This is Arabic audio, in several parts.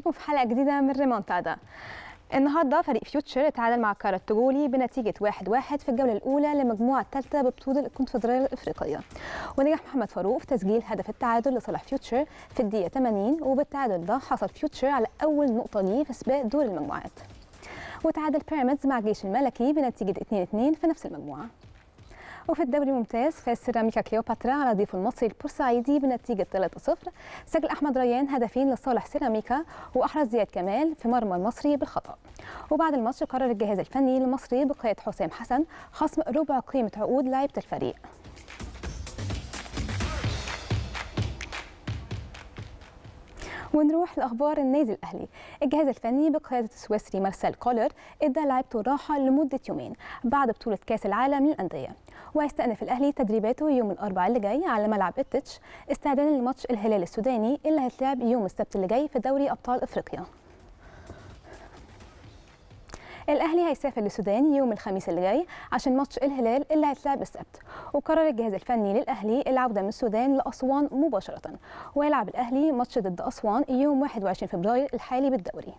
بيكم في حلقه جديده من ريمونتادا النهارده فريق فيوتشر اتعادل مع كاراتوجولي بنتيجه 1-1 في الجوله الاولى للمجموعه الثالثه ببطوله الكونفدراليه الافريقيه ونجح محمد فاروق في تسجيل هدف التعادل لصالح فيوتشر في الدقيقه 80 وبالتعادل ده حصل فيوتشر على اول نقطه ليه في سباق دور المجموعات وتعادل بيراميدز مع الجيش الملكي بنتيجه 2-2 في نفس المجموعه وفي الدوري الممتاز فاز سيراميكا كليوباترا على ضيف المصري البورسعيدي بنتيجه 3-0 سجل احمد ريان هدفين لصالح سيراميكا واحرز زياد كمال في مرمى المصري بالخطا وبعد الماتش قرر الجهاز الفني المصري بقياده حسام حسن خصم ربع قيمه عقود لعيبه الفريق ونروح لاخبار النادي الاهلي الجهاز الفني بقياده السويسري مارسيل كولر ادى لعيبته راحه لمده يومين بعد بطوله كاس العالم للانديه ويستأنف الاهلي تدريباته يوم الاربعاء اللي جاي على ملعب اتش استعدادا لماتش الهلال السوداني اللي هيتلعب يوم السبت اللي جاي في دوري ابطال افريقيا الاهلي هيسافر للسودان يوم الخميس اللي جاي عشان ماتش الهلال اللي هيتلعب السبت وقرر الجهاز الفني للاهلي العوده من السودان لاسوان مباشره ويلعب الاهلي ماتش ضد اسوان يوم 21 فبراير الحالي بالدوري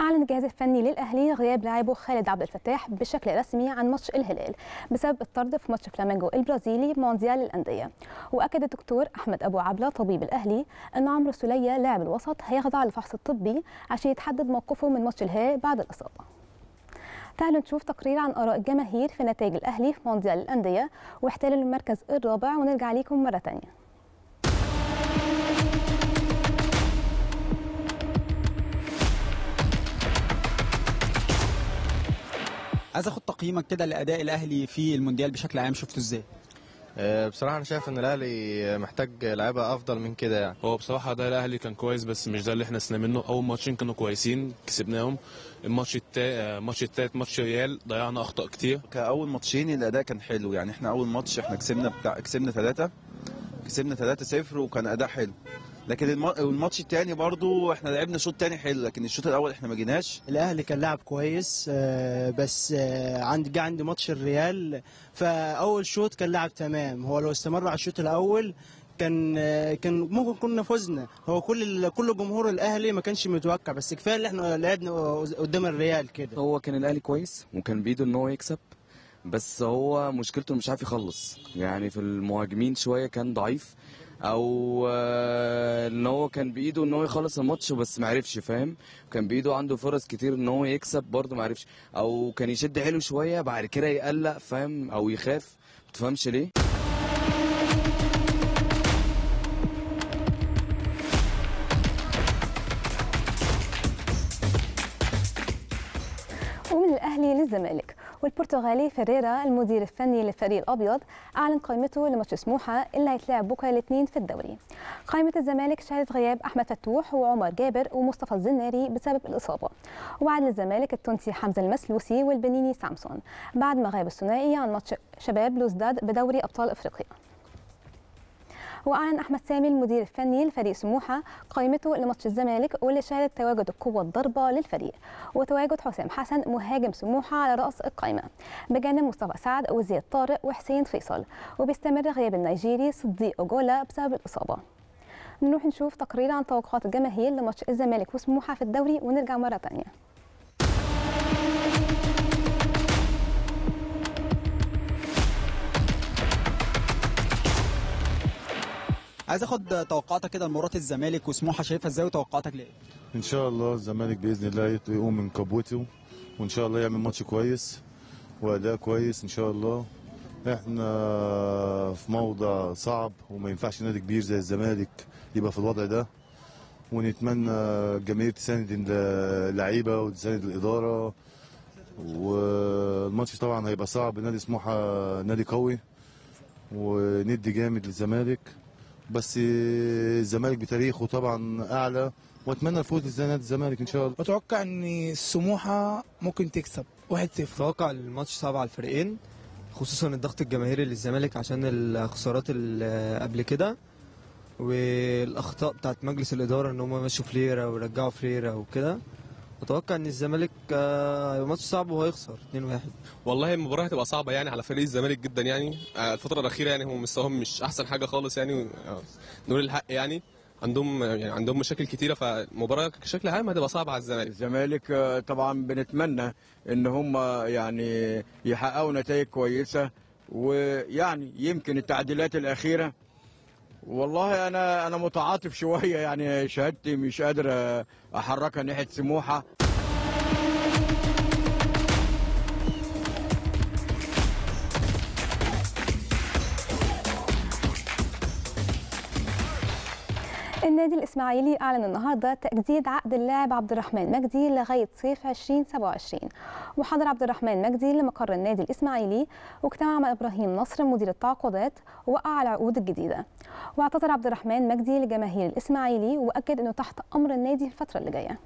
أعلن الجهاز الفني للأهلي غياب لاعبه خالد عبد الفتاح بشكل رسمي عن ماتش الهلال بسبب الطرد في ماتش فلامينجو البرازيلي مونديال الأندية وأكد الدكتور أحمد أبو عبلة طبيب الأهلي أن عمرو السولية لاعب الوسط هيخضع لفحص الطبي عشان يتحدد موقفه من ماتش الهلال بعد الإصابة تعالوا نشوف تقرير عن آراء الجماهير في نتائج الأهلي في مونديال الأندية واحتلال المركز الرابع ونرجع ليكم مرة تانية عايز اخد تقييمك كده لاداء الاهلي في المونديال بشكل عام شفته ازاي؟ آه، بصراحه انا شايف ان الاهلي محتاج لعيبه افضل من كده يعني هو بصراحه ده الاهلي كان كويس بس مش ده اللي احنا سنا منه اول ماتشين كانوا كويسين كسبناهم الماتش التا... الماتش آه، التالت ماتش ريال ضيعنا اخطاء كتير كاول ماتشين الاداء كان حلو يعني احنا اول ماتش احنا كسبنا بتاع كسبنا ثلاثه كسبنا 3 0 وكان اداء حلو لكن الماتش الثاني برضو احنا لعبنا شوط ثاني حلو لكن الشوط الاول احنا ما جيناش الاهلي كان لاعب كويس آه، بس آه، عند جه عند ماتش الريال فاول شوط كان لاعب تمام هو لو استمر على الشوط الاول كان آه، كان ممكن كنا فزنا هو كل كل جمهور الاهلي ما كانش متوقع بس كفايه اللي احنا لعبنا قدام الريال كده هو كان الاهلي كويس وكان بايده ان هو يكسب بس هو مشكلته مش عارف يخلص يعني في المهاجمين شويه كان ضعيف او آه، ان هو كان بايده ان هو يخلص الماتش بس ما عرفش فاهم كان بايده عنده فرص كتير ان هو يكسب برده ما عرفش او كان يشد حيله شويه بعد كده يقلق فاهم او يخاف ما تفهمش ليه ومن الاهلي للزمالك والبرتغالي فيريرا المدير الفني للفريق الأبيض أعلن قائمته لماتش سموحة اللي هيتلعب بكرة الاثنين في الدوري قائمة الزمالك شهدت غياب أحمد فتوح وعمر جابر ومصطفى الزناري بسبب الإصابة وعد للزمالك التونسي حمزة المسلوسي والبنيني سامسون بعد ما غاب الثنائي عن ماتش شباب لوزداد بدوري أبطال أفريقيا وأعلن أحمد سامي المدير الفني لفريق سموحة قائمته لماتش الزمالك واللي شهدت تواجد القوة الضربه للفريق وتواجد حسام حسن مهاجم سموحة على رأس القائمة بجانب مصطفى سعد وزياد طارق وحسين فيصل وبيستمر غياب النيجيري صديق أوجولا بسبب الإصابة نروح نشوف تقرير عن توقعات الجماهير لماتش الزمالك وسموحة في الدوري ونرجع مرة تانية عايز اخد توقعاتك كده لمباراه الزمالك وسموحه شايفها ازاي وتوقعاتك ليه؟ ان شاء الله الزمالك باذن الله يقوم من كبوته وان شاء الله يعمل ماتش كويس واداء كويس ان شاء الله احنا في موضع صعب وما ينفعش نادي كبير زي الزمالك يبقى في الوضع ده ونتمنى الجماهير تساند اللعيبه وتساند الاداره والماتش طبعا هيبقى صعب نادي سموحه نادي قوي وندي جامد للزمالك بس الزمالك بتاريخه طبعا اعلى واتمنى الفوز لنادي الزمالك ان شاء الله اتوقع ان السموحه ممكن تكسب 1-0 اتوقع الماتش صعب على الفريقين خصوصا الضغط الجماهيري للزمالك عشان الخسارات اللي قبل كده والاخطاء بتاعت مجلس الاداره ان هم مشوا فليره ورجعوا فليره وكده اتوقع ان الزمالك آه، هيبقى ماتش صعب وهيخسر 2-1 والله المباراه هتبقى صعبه يعني على فريق الزمالك جدا يعني آه، الفتره الاخيره يعني هم مستواهم مش احسن حاجه خالص يعني آه، نقول الحق يعني عندهم يعني عندهم مشاكل كتيره فالمباراه بشكل عام هتبقى صعبه على الزمالك الزمالك طبعا بنتمنى ان هم يعني يحققوا نتائج كويسه ويعني يمكن التعديلات الاخيره والله انا انا متعاطف شويه يعني شهادتي مش قادر احركها ناحيه سموحه النادي الإسماعيلي أعلن النهاردة تجديد عقد اللاعب عبد الرحمن مجدي لغاية صيف 2027 وحضر عبد الرحمن مجدي لمقر النادي الإسماعيلي واجتمع مع إبراهيم نصر مدير التعاقدات ووقع العقود الجديدة واعتذر عبد الرحمن مجدي لجماهير الإسماعيلي وأكد أنه تحت أمر النادي الفترة اللي جاية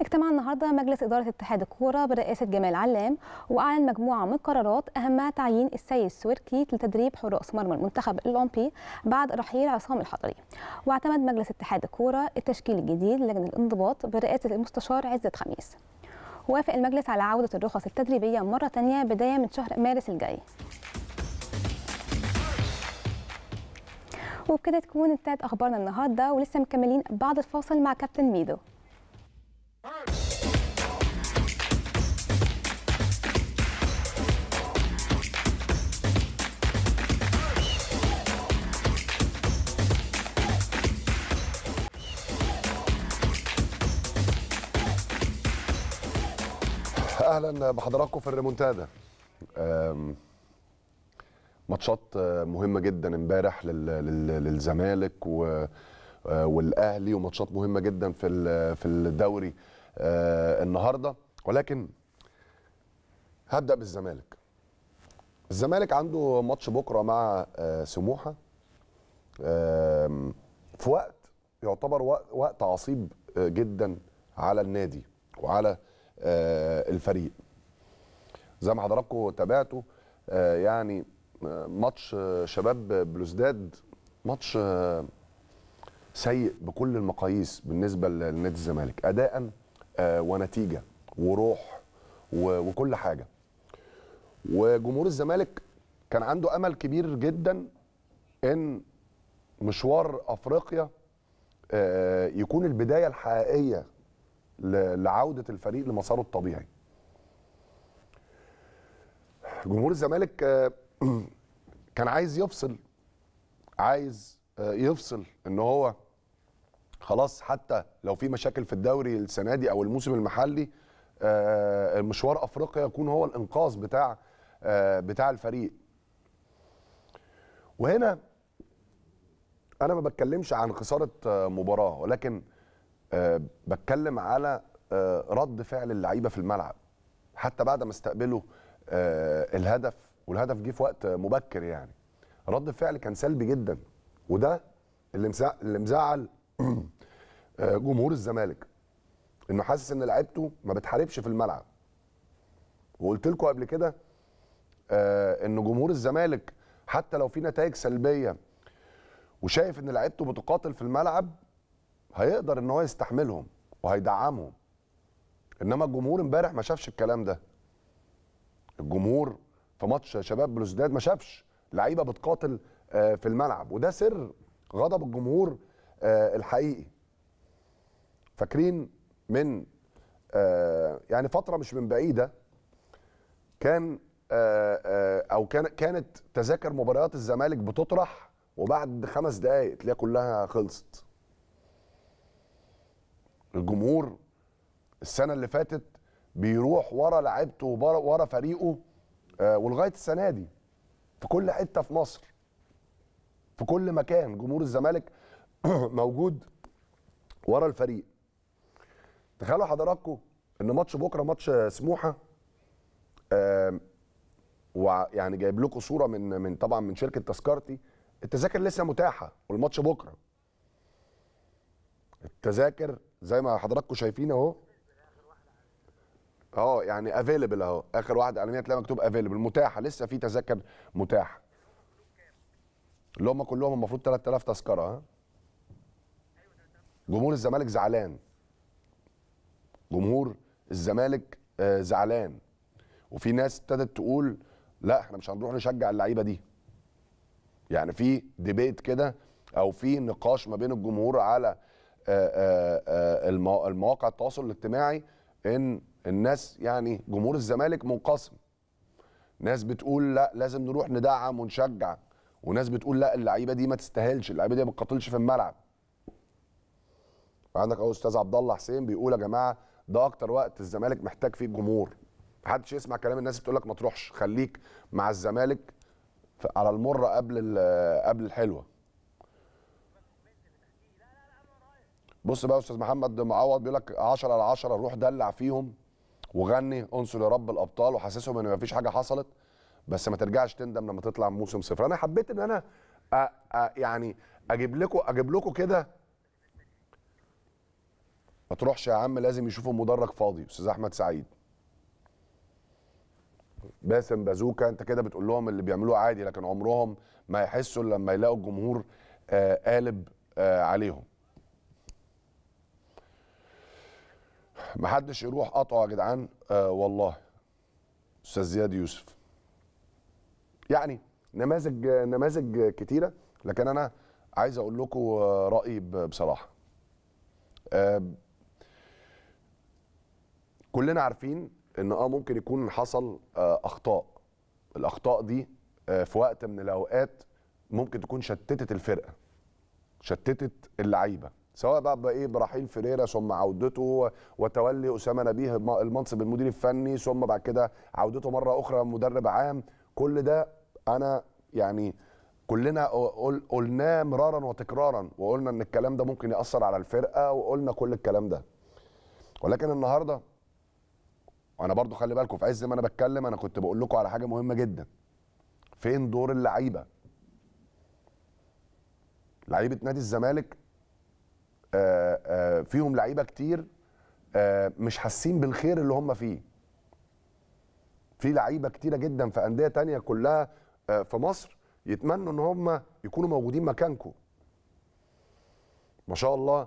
اجتمع النهارده مجلس إدارة اتحاد الكورة برئاسة جمال علام وأعلن مجموعة من القرارات أهمها تعيين السيد سويركي لتدريب حراس مرمى المنتخب الأولمبي بعد رحيل عصام الحضري واعتمد مجلس اتحاد الكورة التشكيل الجديد للجنة الانضباط برئاسة المستشار عزت خميس وافق المجلس على عودة الرخص التدريبية مرة تانية بداية من شهر مارس الجاي وبكده تكون انتهت اخبارنا النهارده ولسه مكملين بعد الفاصل مع كابتن ميدو اهلا بحضراتكم في الريمونتادا ماتشات آه، مهمه جدا امبارح للزمالك آه، والاهلي وماتشات مهمه جدا في في الدوري آه، النهارده ولكن هبدا بالزمالك الزمالك عنده ماتش بكره مع آه، سموحه في وقت يعتبر وقت عصيب آه، جدا على النادي وعلى الفريق زي ما حضراتكم تابعتوا يعني ماتش شباب بلوزداد ماتش سيء بكل المقاييس بالنسبه لنادي الزمالك اداء آه، ونتيجه وروح وكل حاجه وجمهور الزمالك كان عنده امل كبير جدا ان مشوار افريقيا آه، يكون البدايه الحقيقيه لعوده الفريق لمساره الطبيعي جمهور الزمالك آه، كان عايز يفصل عايز يفصل ان هو خلاص حتى لو في مشاكل في الدوري السنه دي او الموسم المحلي آه، مشوار افريقيا يكون هو الانقاذ بتاع آه، بتاع الفريق وهنا انا ما بتكلمش عن خساره آه، مباراه ولكن بتكلم على رد فعل اللعيبه في الملعب حتى بعد ما استقبلوا الهدف والهدف جه في وقت مبكر يعني رد الفعل كان سلبي جدا وده اللي مزعل آه، جمهور الزمالك انه حاسس ان لعيبته ما بتحاربش في الملعب وقلت لكم قبل كده آه، ان جمهور الزمالك حتى لو في نتائج سلبيه وشايف ان لعيبته بتقاتل في الملعب هيقدر ان هو يستحملهم وهيدعمهم انما الجمهور امبارح ما شافش الكلام ده الجمهور في ماتش شباب بلوزداد ما شافش لعيبه بتقاتل آه، في الملعب وده سر غضب الجمهور آه، الحقيقي فاكرين من آه، يعني فتره مش من بعيده كان آه، او كان كانت تذاكر مباريات الزمالك بتطرح وبعد خمس دقائق تلاقيها كلها خلصت الجمهور السنه اللي فاتت بيروح ورا لعيبته ورا فريقه ولغايه السنه دي في كل حته في مصر في كل مكان جمهور الزمالك موجود ورا الفريق تخيلوا حضراتكم ان ماتش بكره ماتش سموحه ويعني جايب لكم صوره من من طبعا من شركه تذكرتي التذاكر لسه متاحه والماتش بكره التذاكر زي ما حضراتكم شايفين اهو اه يعني افيلبل اهو اخر واحده اعلاميه تلاقي مكتوب افيلبل متاحه لسه في تذاكر متاحه اللي هم كلهم المفروض 3000 تذكره ها جمهور الزمالك زعلان جمهور الزمالك آه، زعلان وفي ناس ابتدت تقول لا احنا مش هنروح نشجع اللعيبه دي يعني في ديبيت كده او في نقاش ما بين الجمهور على آه، آه، المواقع التواصل الاجتماعي ان الناس يعني جمهور الزمالك منقسم ناس بتقول لا لازم نروح ندعم ونشجع وناس بتقول لا اللعيبه دي ما تستاهلش اللعيبه دي ما بتقاتلش في الملعب عندك اهو استاذ عبد الله حسين بيقول يا جماعه ده اكتر وقت الزمالك محتاج فيه الجمهور محدش يسمع كلام الناس بتقول لك ما تروحش خليك مع الزمالك على المره قبل قبل الحلوه بص بقى استاذ محمد معوض بيقول لك 10 على 10 روح دلع فيهم وغني انصر يا رب الابطال وحسسهم ان مفيش حاجه حصلت بس ما ترجعش تندم لما تطلع موسم صفر انا حبيت ان انا أ أ يعني اجيب لكم اجيب لكم كده ما تروحش يا عم لازم يشوفوا مدرج فاضي استاذ احمد سعيد باسم بازوكا انت كده بتقول لهم اللي بيعملوه عادي لكن عمرهم ما يحسوا لما يلاقوا الجمهور آه، قالب آه، عليهم محدش يروح قطعه يا جدعان آه، والله استاذ زياد يوسف يعني نماذج نماذج كتيره لكن انا عايز اقول لكم رايي بصراحه كلنا عارفين ان اه ممكن يكون حصل آه، اخطاء الاخطاء دي آه، في وقت من الاوقات ممكن تكون شتتت الفرقه شتتت اللعيبه سواء بقى بايه برحيل فريرا ثم عودته وتولي اسامه نبيه المنصب المدير الفني ثم بعد كده عودته مره اخرى مدرب عام كل ده انا يعني كلنا قلناه مرارا وتكرارا وقلنا ان الكلام ده ممكن ياثر على الفرقه وقلنا كل الكلام ده ولكن النهارده وانا برضو خلي بالكم في عز ما انا بتكلم انا كنت بقول لكم على حاجه مهمه جدا فين دور اللعيبه لعيبه نادي الزمالك آآ آه، آآ آه، فيهم لعيبه كتير آه، مش حاسين بالخير اللي هم فيه في لعيبه كتيره جدا في انديه تانية كلها في مصر يتمنوا ان هم يكونوا موجودين مكانكم ما شاء الله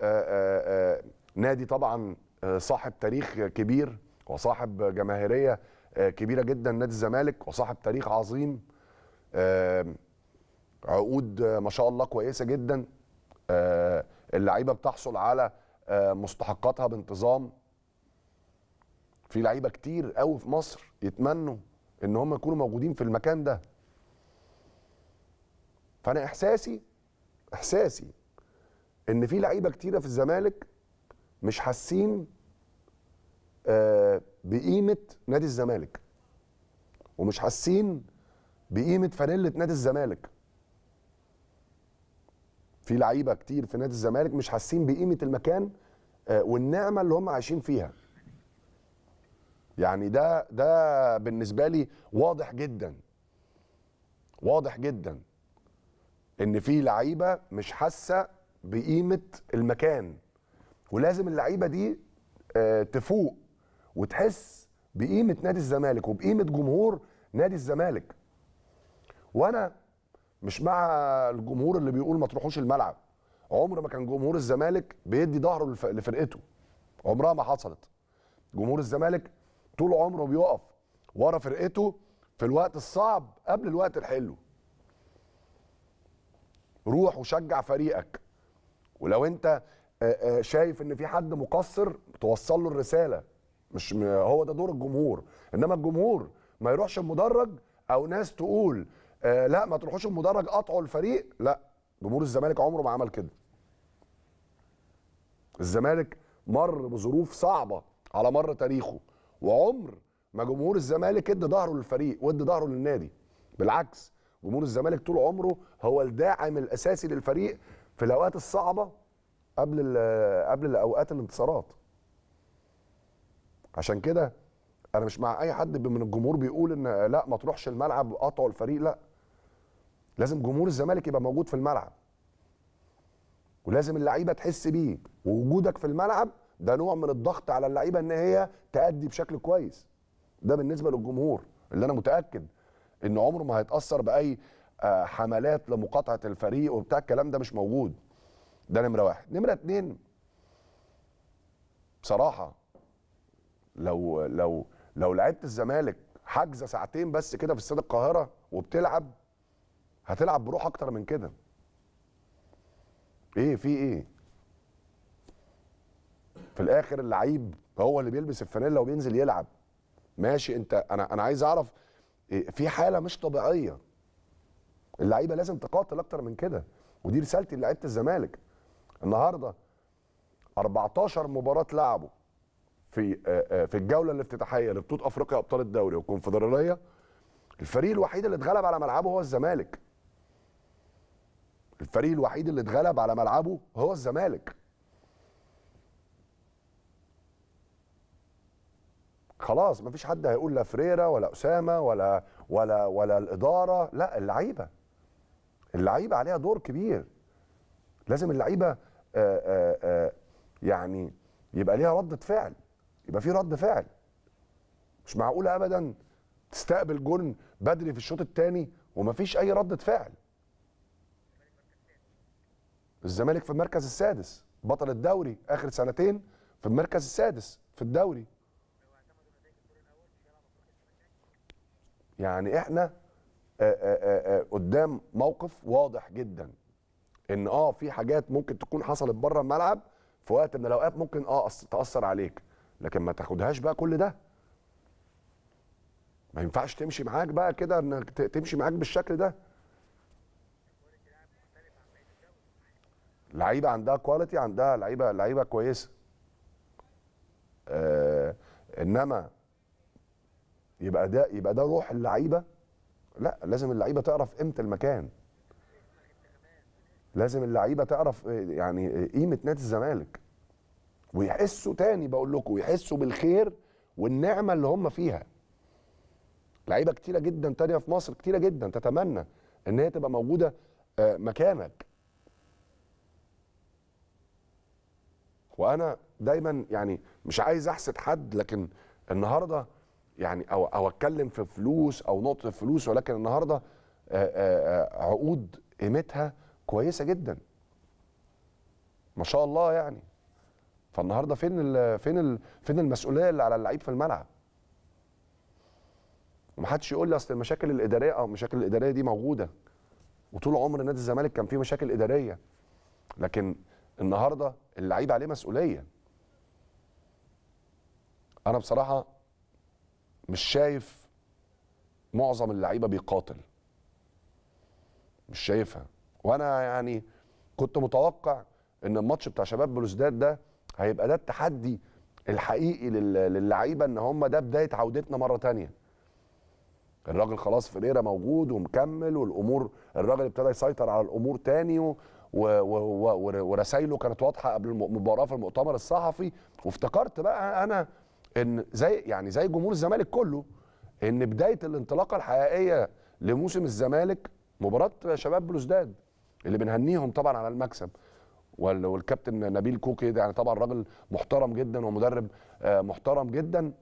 آآ آآ نادي طبعا صاحب تاريخ كبير وصاحب جماهيريه آه، كبيره جدا نادي الزمالك وصاحب تاريخ عظيم آه، عقود آه، ما شاء الله كويسه جدا اللعيبه بتحصل على مستحقاتها بانتظام في لعيبه كتير قوي في مصر يتمنوا ان هم يكونوا موجودين في المكان ده فانا احساسي احساسي ان في لعيبه كتيره في الزمالك مش حاسين آه، بقيمه نادي الزمالك ومش حاسين بقيمه فانيله نادي الزمالك في لعيبه كتير في نادي الزمالك مش حاسين بقيمه المكان آه، والنعمه اللي هم عايشين فيها يعني ده ده بالنسبه لي واضح جدا واضح جدا ان في لعيبه مش حاسه بقيمه المكان ولازم اللعيبه دي آه، تفوق وتحس بقيمه نادي الزمالك وبقيمه جمهور نادي الزمالك وانا مش مع الجمهور اللي بيقول ما تروحوش الملعب عمر ما كان جمهور الزمالك بيدي ظهره لفرقته عمرها ما حصلت جمهور الزمالك طول عمره بيقف ورا فرقته في الوقت الصعب قبل الوقت الحلو روح وشجع فريقك ولو انت شايف ان في حد مقصر توصل له الرساله مش هو ده دور الجمهور انما الجمهور ما يروحش المدرج او ناس تقول آه لا ما تروحوش المدرج قطعوا الفريق لا جمهور الزمالك عمره ما عمل كده الزمالك مر بظروف صعبه على مر تاريخه وعمر ما جمهور الزمالك ادى ظهره للفريق وادى ظهره للنادي بالعكس جمهور الزمالك طول عمره هو الداعم الاساسي للفريق في الاوقات الصعبه قبل قبل اوقات الانتصارات عشان كده انا مش مع اي حد من الجمهور بيقول ان لا ما تروحش الملعب قطعوا الفريق لا لازم جمهور الزمالك يبقى موجود في الملعب ولازم اللعيبه تحس بيه ووجودك في الملعب ده نوع من الضغط على اللعيبه ان هي تأدي بشكل كويس ده بالنسبه للجمهور اللي انا متاكد ان عمره ما هيتاثر باي آه، حملات لمقاطعه الفريق وبتاع الكلام ده مش موجود ده نمره واحد نمره اتنين بصراحه لو لو لو لعبت الزمالك حاجزه ساعتين بس كده في استاد القاهره وبتلعب هتلعب بروح اكتر من كده ايه في ايه في الاخر اللعيب هو اللي بيلبس الفانيلا وبينزل يلعب ماشي انت انا انا عايز اعرف إيه في حاله مش طبيعيه اللعيبه لازم تقاتل اكتر من كده ودي رسالتي لعيبه الزمالك النهارده 14 مباراه لعبوا في آه، آه، في الجوله الافتتاحيه لبطوله افريقيا ابطال الدوري والكونفدراليه الفريق الوحيد اللي اتغلب على ملعبه هو الزمالك الفريق الوحيد اللي اتغلب على ملعبه هو الزمالك خلاص مفيش حد هيقول لا فريرا ولا اسامه ولا ولا ولا الاداره لا اللعيبه اللعيبه عليها دور كبير لازم اللعيبه آه، يعني يبقى ليها رده فعل يبقى في رد فعل مش معقول ابدا تستقبل جون بدري في الشوط الثاني ومفيش اي رده فعل الزمالك في المركز السادس بطل الدوري اخر سنتين في المركز السادس في الدوري يعني احنا آآ آه، آآ آه، آآ آه، قدام موقف واضح جدا ان اه في حاجات ممكن تكون حصلت بره الملعب في وقت من الاوقات ممكن اه تاثر عليك لكن ما تاخدهاش بقى كل ده ما ينفعش تمشي معاك بقى كده انك تمشي معاك بالشكل ده لعيبه عندها كواليتي عندها لعيبه لعيبه كويسه آه انما يبقى ده يبقى ده روح اللعيبه لا لازم اللعيبه تعرف قيمه المكان لازم اللعيبه تعرف آه، يعني آه، قيمه نادي الزمالك ويحسوا تاني بقول لكم يحسوا بالخير والنعمه اللي هم فيها لعيبه كتيره جدا تانية في مصر كتيره جدا تتمنى ان هي تبقى موجوده آه، مكانك وانا دايما يعني مش عايز احسد حد لكن النهارده يعني او او اتكلم في فلوس او نقطه فلوس ولكن النهارده آه، آه، عقود قيمتها كويسه جدا ما شاء الله يعني فالنهارده فين الـ فين الـ فين المسؤوليه اللي على اللعيب في الملعب ومحدش يقول لي اصل المشاكل الاداريه اه المشاكل الاداريه دي موجوده وطول عمر نادي الزمالك كان فيه مشاكل اداريه لكن النهارده اللعيب عليه مسؤوليه انا بصراحه مش شايف معظم اللعيبه بيقاتل مش شايفها وانا يعني كنت متوقع ان الماتش بتاع شباب بلوزداد ده هيبقى ده التحدي الحقيقي للعيبه ان هم ده بدايه عودتنا مره ثانيه الراجل خلاص فريرا موجود ومكمل والامور الراجل ابتدى يسيطر على الامور تاني ورسايله كانت واضحه قبل المباراه في المؤتمر الصحفي وافتكرت بقى انا ان زي يعني زي جمهور الزمالك كله ان بدايه الانطلاقه الحقيقيه لموسم الزمالك مباراه شباب بلوزداد اللي بنهنيهم طبعا على المكسب والكابتن نبيل كوكي يعني طبعا راجل محترم جدا ومدرب آه، محترم جدا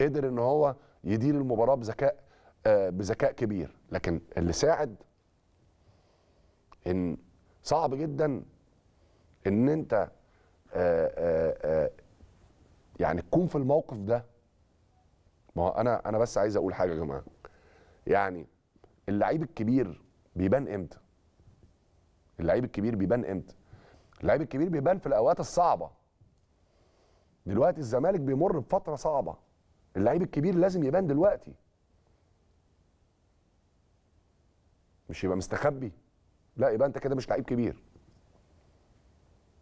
قدر ان هو يدير المباراه بذكاء آه، بذكاء كبير لكن اللي ساعد ان صعب جدا ان انت آه، يعني تكون في الموقف ده ما هو انا انا بس عايز اقول حاجه يا جماعه يعني اللعيب الكبير بيبان امتى اللعيب الكبير بيبان امتى اللعيب الكبير بيبان في الاوقات الصعبه دلوقتي الزمالك بيمر بفتره صعبه اللعيب الكبير لازم يبان دلوقتي مش يبقى مستخبي لا يبقى انت كده مش لعيب كبير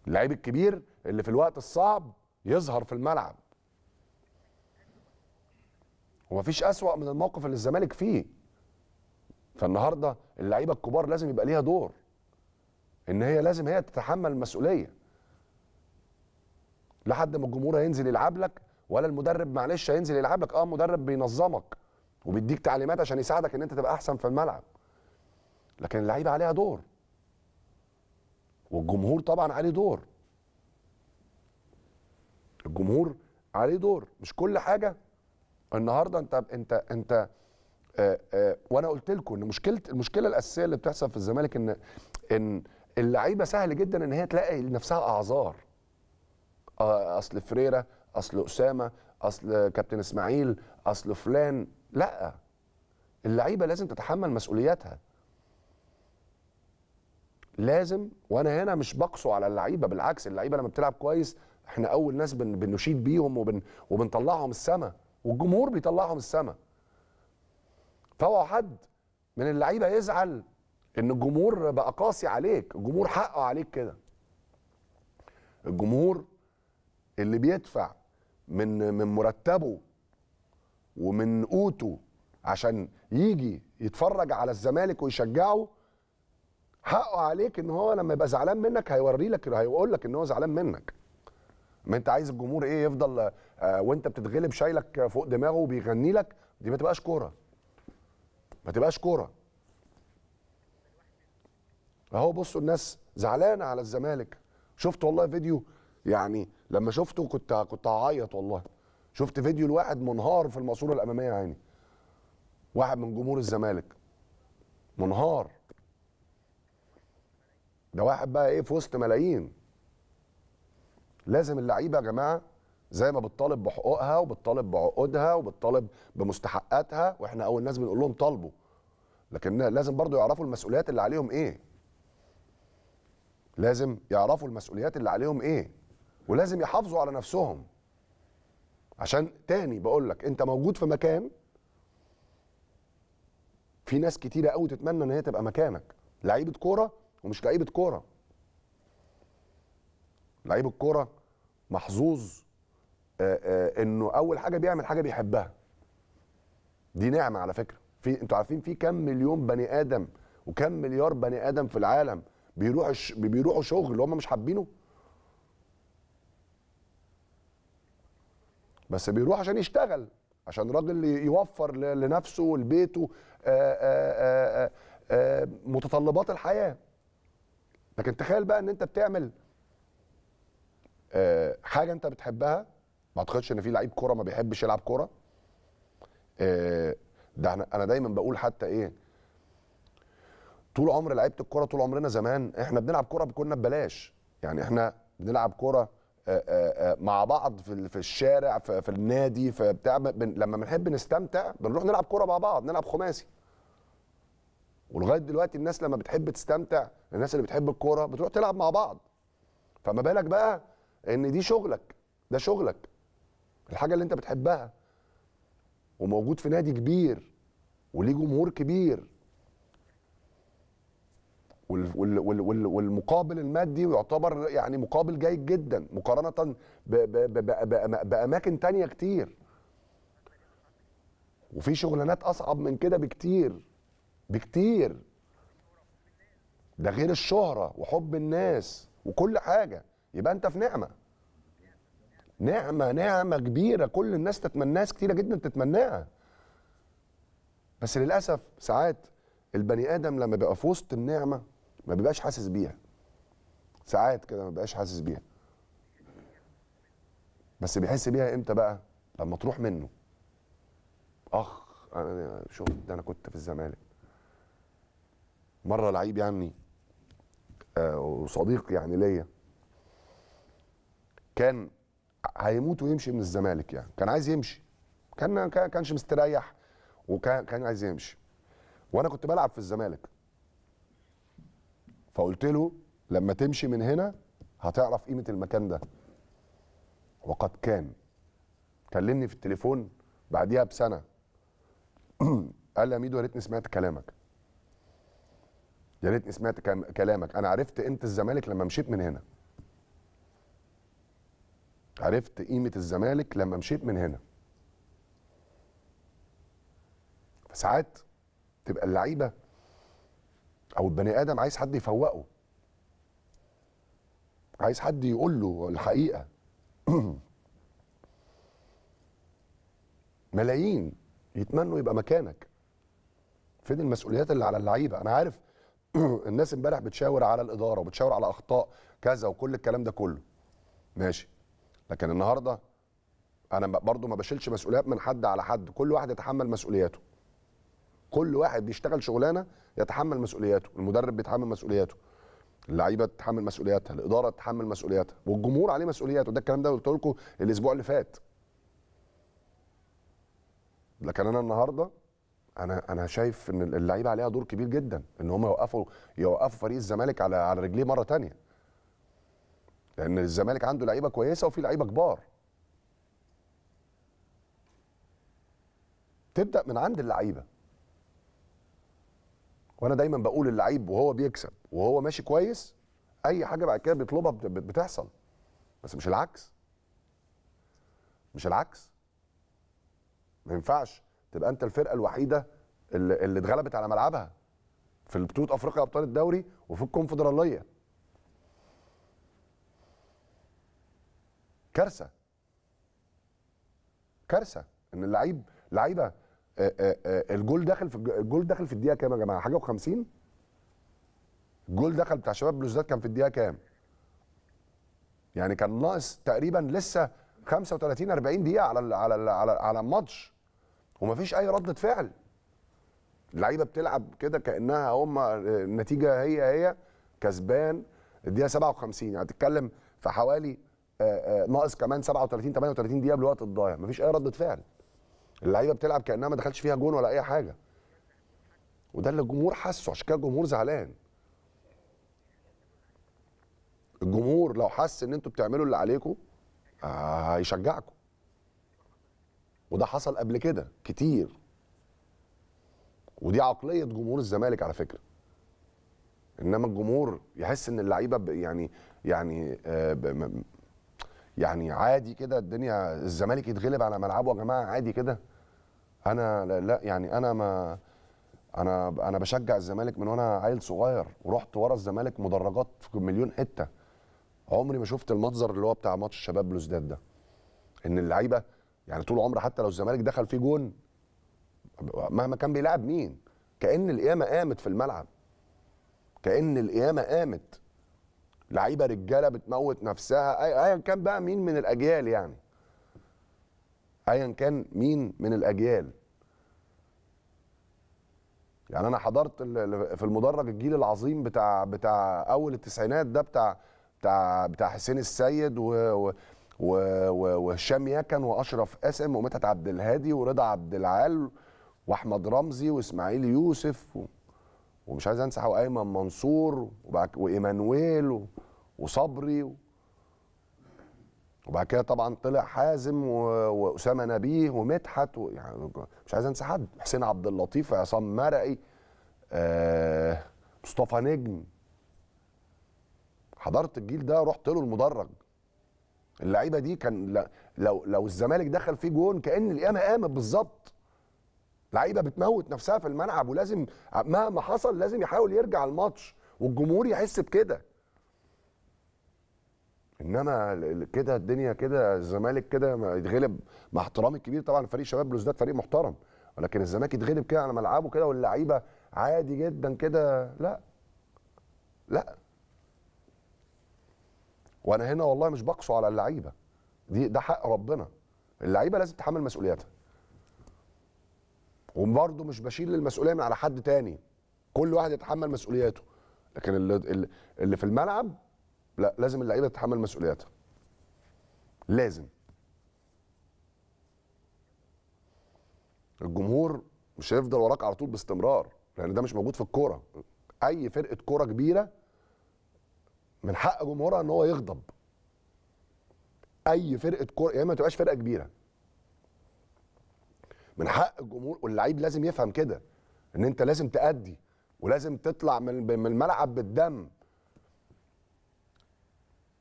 اللعيب الكبير اللي في الوقت الصعب يظهر في الملعب ومفيش اسوا من الموقف اللي الزمالك فيه فالنهارده اللعيبه الكبار لازم يبقى ليها دور ان هي لازم هي تتحمل المسؤوليه لحد ما الجمهور هينزل يلعب لك ولا المدرب معلش هينزل يلعب لك اه المدرب بينظمك وبيديك تعليمات عشان يساعدك ان انت تبقى احسن في الملعب لكن اللعيبه عليها دور والجمهور طبعا عليه دور الجمهور عليه دور مش كل حاجه النهارده انت انت انت آآ آه، آآ آه، وانا قلت لكم ان مشكله المشكله الاساسيه اللي بتحصل في الزمالك ان ان اللعيبه سهل جدا ان هي تلاقي لنفسها اعذار آه، اصل فريرة اصل اسامه اصل كابتن اسماعيل اصل فلان لا اللعيبه لازم تتحمل مسؤولياتها لازم وانا هنا مش بقسو على اللعيبه بالعكس اللعيبه لما بتلعب كويس احنا اول ناس بن بنشيد بيهم وبن وبنطلعهم السما والجمهور بيطلعهم السما فوعوا حد من اللعيبه يزعل ان الجمهور بقى قاسي عليك الجمهور حقه عليك كده الجمهور اللي بيدفع من من مرتبه ومن قوته عشان يجي يتفرج على الزمالك ويشجعه حقه عليك ان هو لما يبقى زعلان منك هيوري لك هيقول لك ان هو زعلان منك ما انت عايز الجمهور ايه يفضل آه وانت بتتغلب شايلك فوق دماغه وبيغني لك دي ما تبقاش كوره ما تبقاش كوره اهو بصوا الناس زعلانه على الزمالك شفت والله فيديو يعني لما شفته كنت كنت هعيط والله شفت فيديو لواحد منهار في الماسوره الاماميه يا عيني واحد من جمهور الزمالك منهار ده واحد بقى ايه في وسط ملايين لازم اللعيبه يا جماعه زي ما بتطالب بحقوقها وبتطالب بعقودها وبتطالب بمستحقاتها واحنا اول ناس بنقول لهم طالبوا لكن لازم برضو يعرفوا المسؤوليات اللي عليهم ايه لازم يعرفوا المسؤوليات اللي عليهم ايه ولازم يحافظوا على نفسهم عشان تاني بقول لك انت موجود في مكان في ناس كتيره قوي تتمنى ان هي تبقى مكانك لعيبه كوره ومش لعيبه كوره لعيب الكوره محظوظ آه، آه، انه اول حاجه بيعمل حاجه بيحبها دي نعمه على فكره في انتوا عارفين في كم مليون بني ادم وكم مليار بني ادم في العالم بيروحوا بيروحوا شغل اللي هم مش حابينه بس بيروح عشان يشتغل عشان راجل يوفر لنفسه ولبيته آآ آآ آآ متطلبات الحياه لكن تخيل بقى ان انت بتعمل حاجه انت بتحبها ما اعتقدش ان في لعيب كوره ما بيحبش يلعب كوره ده انا دايما بقول حتى ايه طول عمر لعيبه الكوره طول عمرنا زمان احنا بنلعب كوره كنا ببلاش يعني احنا بنلعب كوره آه، آه، آه، مع بعض في الشارع في النادي في بتاع لما بنحب نستمتع بنروح نلعب كوره مع بعض نلعب خماسي ولغايه دلوقتي الناس لما بتحب تستمتع الناس اللي بتحب الكوره بتروح تلعب مع بعض فما بالك بقى ان دي شغلك ده شغلك الحاجه اللي انت بتحبها وموجود في نادي كبير وليه جمهور كبير والمقابل المادي يعتبر يعني مقابل جيد جدا مقارنه باماكن تانية كتير وفي شغلانات اصعب من كده بكتير بكتير ده غير الشهره وحب الناس وكل حاجه يبقى انت في نعمه نعمه نعمه كبيره كل الناس تتمناها كتيره جدا تتمناها بس للاسف ساعات البني ادم لما بيبقى في وسط النعمه ما بيبقاش حاسس بيها ساعات كده ما بيبقاش حاسس بيها بس بيحس بيها امتى بقى لما تروح منه اخ انا شفت ده انا كنت في الزمالك مره لعيب يعني آه، وصديق يعني ليا كان هيموت ويمشي من الزمالك يعني كان عايز يمشي كان كانش مستريح وكان كان عايز يمشي وانا كنت بلعب في الزمالك فقلت له لما تمشي من هنا هتعرف قيمه المكان ده وقد كان كلمني في التليفون بعديها بسنه قال لي يا ميدو يا ريتني سمعت كلامك يا ريتني سمعت كلامك انا عرفت قيمه الزمالك لما مشيت من هنا عرفت قيمه الزمالك لما مشيت من هنا فساعات تبقى اللعيبه او البني ادم عايز حد يفوقه عايز حد يقول له الحقيقه ملايين يتمنوا يبقى مكانك فين المسؤوليات اللي على اللعيبه انا عارف الناس امبارح بتشاور على الاداره وبتشاور على اخطاء كذا وكل الكلام ده كله ماشي لكن النهارده انا برضو ما بشيلش مسؤوليات من حد على حد كل واحد يتحمل مسؤولياته كل واحد بيشتغل شغلانه يتحمل مسؤولياته المدرب بيتحمل مسؤولياته اللعيبه تتحمل مسؤولياتها الاداره تتحمل مسؤولياتها والجمهور عليه مسؤولياته ده الكلام ده قلت لكم الاسبوع اللي فات لكن انا النهارده انا انا شايف ان اللعيبه عليها دور كبير جدا ان هم يوقفوا يوقفوا فريق الزمالك على على رجليه مره ثانيه لان الزمالك عنده لعيبه كويسه وفي لعيبه كبار تبدا من عند اللعيبه وانا دايما بقول اللعيب وهو بيكسب وهو ماشي كويس اي حاجه بعد كده بيطلبها بتحصل بس مش العكس مش العكس ما ينفعش تبقى انت الفرقه الوحيده اللي, اللي اتغلبت على ملعبها في بطوله افريقيا ابطال الدوري وفي الكونفدراليه كارثه كارثه ان اللعيب لعيبه آه، آه، آه، الجول داخل في الجول داخل في الدقيقه كام يا جماعه حاجه و50 الجول دخل بتاع شباب بلوزداد كان في الدقيقه كام يعني كان ناقص تقريبا لسه 35 40 دقيقه على ال على ال على الـ على الماتش ومفيش اي رده فعل اللعيبه بتلعب كده كانها هم النتيجه هي هي كسبان الدقيقه 57 يعني تتكلم في حوالي ناقص كمان 37 38 دقيقه بالوقت الضايع مفيش اي رده فعل اللعيبه بتلعب كانها ما دخلش فيها جون ولا اي حاجه وده اللي الجمهور حاسه عشان كده الجمهور زعلان الجمهور لو حس ان انتوا بتعملوا اللي عليكم آه، هيشجعكم وده حصل قبل كده كتير ودي عقليه جمهور الزمالك على فكره انما الجمهور يحس ان اللعيبه يعني يعني آه يعني عادي كده الدنيا الزمالك يتغلب على ملعبه يا جماعه عادي كده انا لا يعني انا ما انا انا بشجع الزمالك من وانا عيل صغير ورحت ورا الزمالك مدرجات في مليون حته عمري ما شفت المنظر اللي هو بتاع ماتش شباب بلوزداد ده ان اللعيبه يعني طول عمره حتى لو الزمالك دخل فيه جون مهما كان بيلعب مين كان القيامه قامت في الملعب كان القيامه قامت لعيبه رجاله بتموت نفسها ايا كان بقى مين من الاجيال يعني ايا كان مين من الاجيال يعني انا حضرت في المدرج الجيل العظيم بتاع بتاع اول التسعينات ده بتاع بتاع بتاع حسين السيد و وهشام يكن واشرف قاسم ومدحت عبد الهادي ورضا عبد العال واحمد رمزي واسماعيل يوسف و... ومش عايز انسى ايمن منصور وايمانويل وصبري وبعد كده طبعا طلع حازم واسامه نبيه ومدحت و... يعني مش عايز انسى حد حسين عبد اللطيف عصام مرعي آه مصطفى نجم حضرت الجيل ده رحت له المدرج اللعيبه دي كان لو لو الزمالك دخل فيه جون كان القيامه قامت بالظبط لعيبه بتموت نفسها في الملعب ولازم مهما حصل لازم يحاول يرجع الماتش والجمهور يحس بكده انما كده الدنيا كده الزمالك كده يتغلب مع احترامي الكبير طبعا فريق شباب بلوزداد فريق محترم ولكن الزمالك يتغلب كده على ملعبه كده واللعيبه عادي جدا كده لا لا وانا هنا والله مش بقصه على اللعيبه دي ده حق ربنا اللعيبه لازم تتحمل مسؤولياتها وبرضه مش بشيل المسؤوليه من على حد تاني كل واحد يتحمل مسؤولياته لكن اللي, اللي في الملعب لا لازم اللعيبه تتحمل مسؤولياتها لازم الجمهور مش هيفضل وراك على طول باستمرار لان ده مش موجود في الكوره اي فرقه كوره كبيره من حق جمهورها ان هو يغضب اي فرقه كوره يا اما ما تبقاش فرقه كبيره من حق الجمهور واللعيب لازم يفهم كده ان انت لازم تأدي ولازم تطلع من الملعب بالدم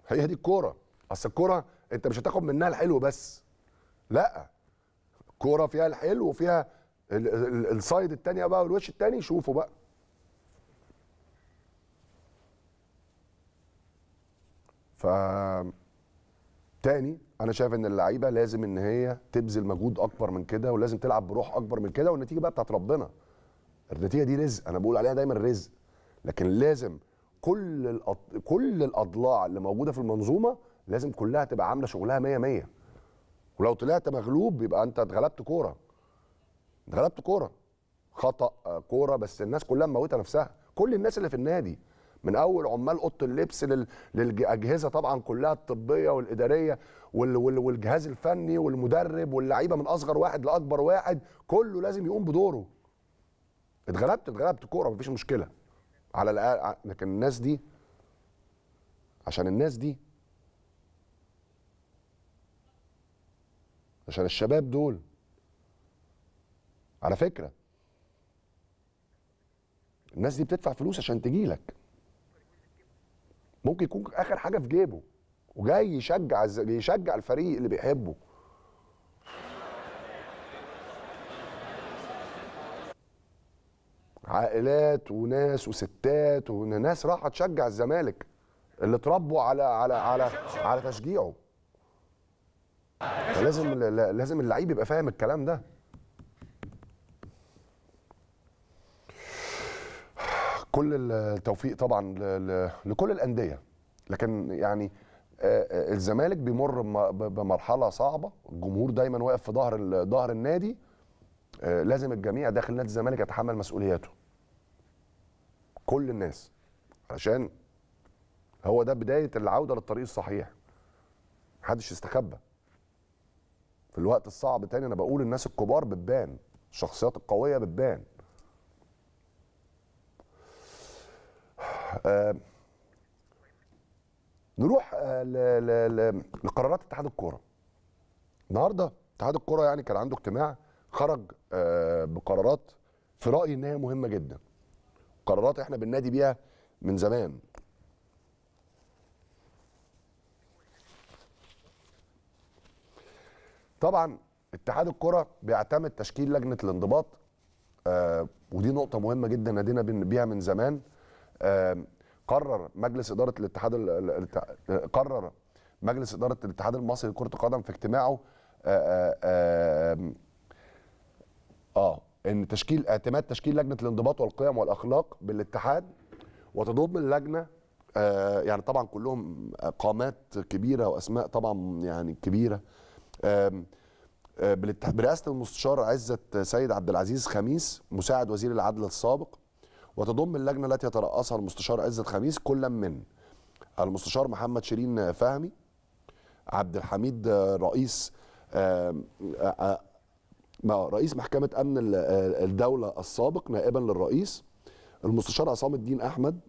هي دي الكوره اصل الكوره انت مش هتاخد منها الحلو بس لا الكوره فيها الحلو وفيها السايد الثانيه بقى والوش التاني شوفوا بقى ف تاني انا شايف ان اللعيبه لازم ان هي تبذل مجهود اكبر من كده ولازم تلعب بروح اكبر من كده والنتيجه بقى بتاعت ربنا النتيجه دي رزق انا بقول عليها دايما رزق لكن لازم كل الأط... كل الاضلاع اللي موجوده في المنظومه لازم كلها تبقى عامله شغلها 100 100 ولو طلعت مغلوب يبقى انت اتغلبت كوره اتغلبت كوره خطا آه، كوره بس الناس كلها مموته نفسها كل الناس اللي في النادي من اول عمال اوضه اللبس للاجهزه طبعا كلها الطبيه والاداريه والجهاز الفني والمدرب واللعيبه من اصغر واحد لاكبر واحد كله لازم يقوم بدوره اتغلبت اتغلبت كوره مفيش مشكله على الاقل لكن الناس دي عشان الناس دي عشان الشباب دول على فكره الناس دي بتدفع فلوس عشان تجيلك ممكن يكون اخر حاجه في جيبه وجاي يشجع يشجع الفريق اللي بيحبه عائلات وناس وستات وناس راحت تشجع الزمالك اللي اتربوا على على على على تشجيعه فلازم لازم اللعيب يبقى فاهم الكلام ده كل التوفيق طبعا لكل الانديه لكن يعني الزمالك بيمر بمرحله صعبه الجمهور دايما واقف في ظهر ظهر النادي لازم الجميع داخل نادي الزمالك يتحمل مسؤولياته كل الناس علشان هو ده بدايه العوده للطريق الصحيح محدش يستخبى في الوقت الصعب تاني انا بقول الناس الكبار بتبان الشخصيات القويه بتبان آه، نروح آه، لقرارات اتحاد الكوره النهارده اتحاد الكوره يعني كان عنده اجتماع خرج آه، بقرارات في رايي ان هي مهمه جدا قرارات احنا بننادي بيها من زمان طبعا اتحاد الكره بيعتمد تشكيل لجنه الانضباط ودي نقطه مهمه جدا نادينا بيها من زمان قرر مجلس اداره الاتحاد آه، قرر مجلس اداره الاتحاد المصري لكره القدم في اجتماعه آه،, آه،, اه ان تشكيل اعتماد تشكيل لجنه الانضباط والقيم والاخلاق بالاتحاد وتضم اللجنه يعني طبعا كلهم قامات كبيره واسماء طبعا يعني كبيره برئاسه المستشار عزت سيد عبد العزيز خميس مساعد وزير العدل السابق وتضم اللجنه التي يترأسها المستشار عزت خميس كل من المستشار محمد شيرين فهمي عبد الحميد رئيس آه، آه، آه، رئيس محكمة أمن الدولة السابق نائبا للرئيس المستشار عصام الدين أحمد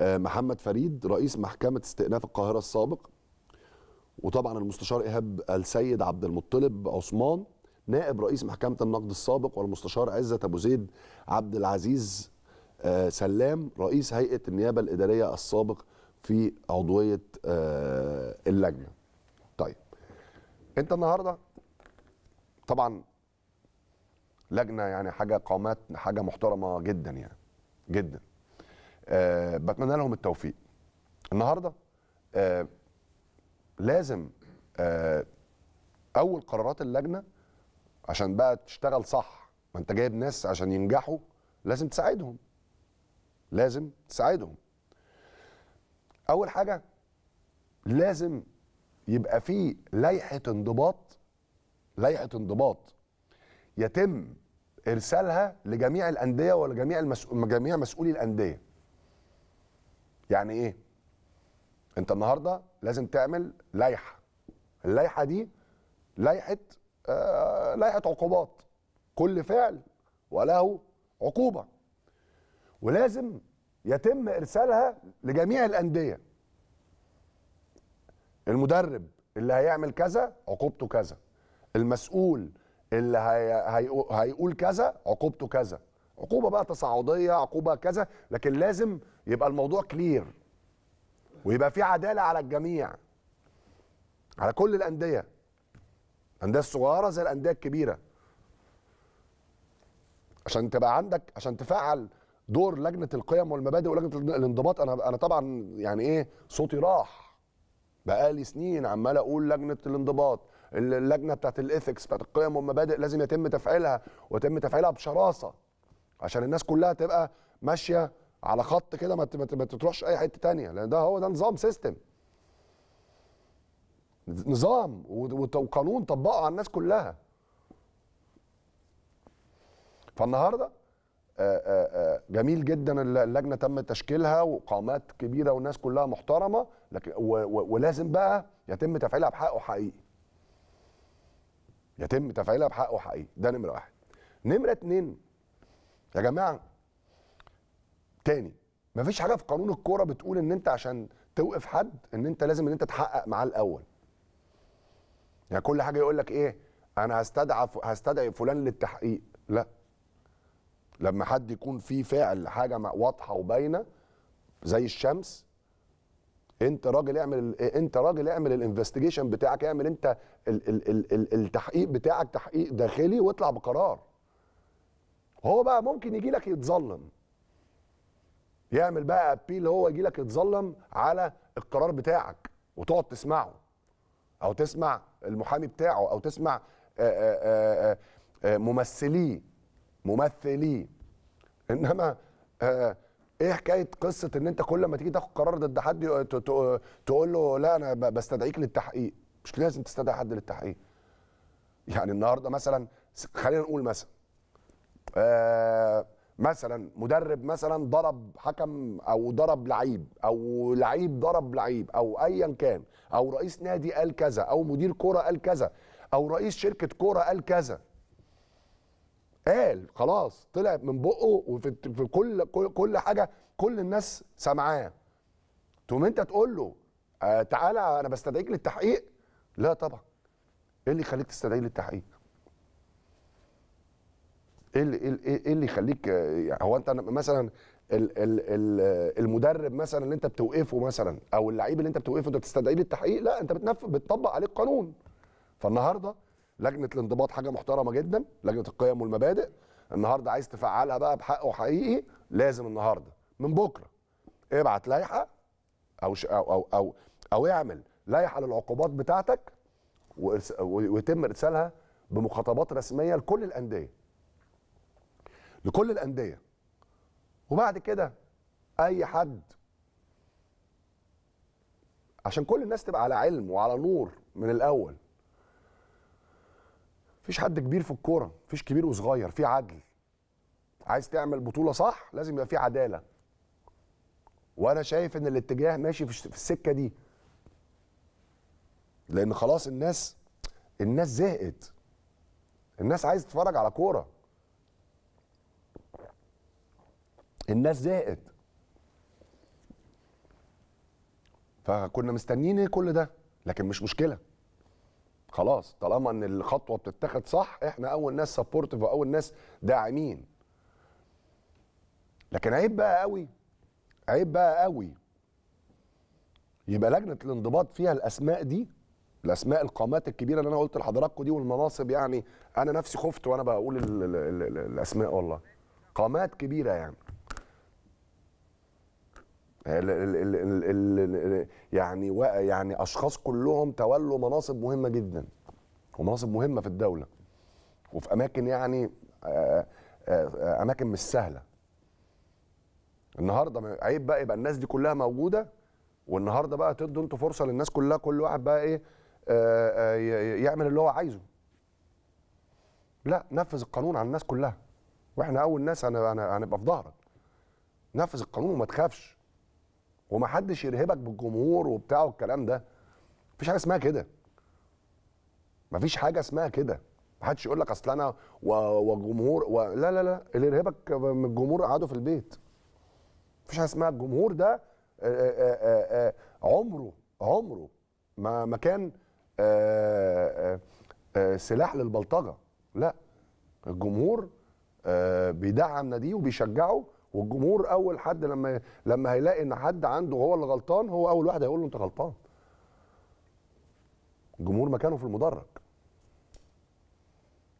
محمد فريد رئيس محكمة استئناف القاهرة السابق وطبعا المستشار إيهاب السيد عبد المطلب عثمان نائب رئيس محكمة النقد السابق والمستشار عزت أبو زيد عبد العزيز آه، سلام رئيس هيئه النيابه الاداريه السابق في عضويه آه، اللجنه. طيب انت النهارده طبعا لجنه يعني حاجه قامات حاجه محترمه جدا يعني جدا. أه بتمنى لهم التوفيق. النهارده أه لازم أه اول قرارات اللجنه عشان بقى تشتغل صح ما انت جايب ناس عشان ينجحوا لازم تساعدهم لازم تساعدهم اول حاجه لازم يبقى في لائحه انضباط لائحه انضباط يتم ارسالها لجميع الانديه ولجميع المسؤول جميع مسؤولي الانديه يعني ايه انت النهارده لازم تعمل لائحه اللائحه دي لائحه آه لائحه عقوبات كل فعل وله عقوبه ولازم يتم ارسالها لجميع الانديه المدرب اللي هيعمل كذا عقوبته كذا المسؤول اللي هي... هيقول كذا عقوبته كذا عقوبه بقى تصاعديه عقوبه كذا لكن لازم يبقى الموضوع كلير ويبقى في عداله على الجميع على كل الانديه الانديه الصغيره زي الانديه الكبيره عشان تبقى عندك عشان تفعل دور لجنه القيم والمبادئ ولجنه الانضباط انا انا طبعا يعني ايه صوتي راح بقالي سنين عمال اقول لجنه الانضباط اللجنه بتاعت الايثكس بتاعت القيم والمبادئ لازم يتم تفعيلها ويتم تفعيلها بشراسه عشان الناس كلها تبقى ماشيه على خط كده ما تروحش اي حته تانية لان ده هو ده نظام سيستم نظام وقانون طبقه على الناس كلها فالنهارده آه، آه، آه، جميل جدا اللجنه تم تشكيلها وقامات كبيره والناس كلها محترمه لكن ولازم بقى يتم تفعيلها بحقه حقيقي يتم تفعيلها بحقه حقيقي ده نمره واحد نمره اتنين يا جماعه تاني مفيش حاجه في قانون الكوره بتقول ان انت عشان توقف حد ان انت لازم ان انت تحقق معاه الاول يعني كل حاجه يقول لك ايه انا هستدعى هستدعي فلان للتحقيق لا لما حد يكون فيه فعل حاجه واضحه وباينه زي الشمس انت راجل اعمل انت راجل اعمل الانفستيجيشن بتاعك اعمل انت ال ال ال ال التحقيق بتاعك تحقيق داخلي واطلع بقرار هو بقى ممكن يجي لك يتظلم يعمل بقى ابيل هو يجي لك يتظلم على القرار بتاعك وتقعد تسمعه او تسمع المحامي بتاعه او تسمع آه، آه، آه، ممثليه ممثلين انما آه ايه حكايه قصه ان انت كل ما تيجي تاخد قرار ضد حد تقول له لا انا بستدعيك للتحقيق مش لازم تستدعي حد للتحقيق يعني النهارده مثلا خلينا نقول مثلا آه مثلا مدرب مثلا ضرب حكم او ضرب لعيب او لعيب ضرب لعيب او ايا كان او رئيس نادي قال كذا او مدير كوره قال كذا او رئيس شركه كوره قال كذا قال خلاص طلع من بقه وفي في كل كل حاجه كل الناس سامعاه تقوم انت تقول له آه تعالى انا بستدعيك للتحقيق لا طبعا ايه اللي يخليك تستدعي للتحقيق ايه اللي ايه, إيه،, إيه اللي يخليك آه، يعني هو انت مثلا المدرب مثلا اللي انت بتوقفه مثلا او اللعيب اللي انت بتوقفه انت بتستدعيه للتحقيق لا انت بتنفذ بتطبق عليه القانون فالنهارده لجنه الانضباط حاجه محترمه جدا لجنه القيم والمبادئ النهارده عايز تفعلها بقى بحقه حقيقي لازم النهارده من بكره ابعت لائحه او او او او, أو اعمل لائحه للعقوبات بتاعتك ويتم ارسالها بمخاطبات رسميه لكل الانديه لكل الانديه وبعد كده اي حد عشان كل الناس تبقى على علم وعلى نور من الاول مفيش حد كبير في الكوره مفيش كبير وصغير في عدل عايز تعمل بطوله صح لازم يبقى في عداله وانا شايف ان الاتجاه ماشي في السكه دي لان خلاص الناس الناس زهقت الناس عايز تتفرج على كوره الناس زهقت فكنا مستنيين إيه كل ده لكن مش مشكله خلاص طالما ان الخطوه بتتاخد صح احنا اول ناس سبورتيف واول ناس داعمين لكن عيب بقى قوي عيب بقى قوي يبقى لجنه الانضباط فيها الاسماء دي الاسماء القامات الكبيره اللي انا قلت لحضراتكم دي والمناصب يعني انا نفسي خفت وانا بقول الاسماء والله قامات كبيره يعني ال ال ال ال يعني يعني اشخاص كلهم تولوا مناصب مهمه جدا ومناصب مهمه في الدوله وفي اماكن يعني آه، آه، اماكن مش سهله النهارده عيب بقى يبقى الناس دي كلها موجوده والنهارده بقى تدوا انتوا فرصه للناس كلها كل واحد بقى ايه آه، يعمل اللي هو عايزه لا نفذ القانون على الناس كلها واحنا اول ناس هنبقى في ظهرك نفذ القانون وما تخافش ومحدش يرهبك بالجمهور وبتاع والكلام ده مفيش حاجه اسمها كده مفيش حاجه اسمها كده محدش يقول لك اصل انا والجمهور و... لا لا لا اللي يرهبك من الجمهور قعدوا في البيت مفيش حاجه اسمها الجمهور ده عمره عمره ما ما كان سلاح للبلطجه لا الجمهور بيدعم ناديه وبيشجعه والجمهور اول حد لما لما هيلاقي ان حد عنده هو اللي غلطان هو اول واحد هيقول له انت غلطان الجمهور مكانه في المدرج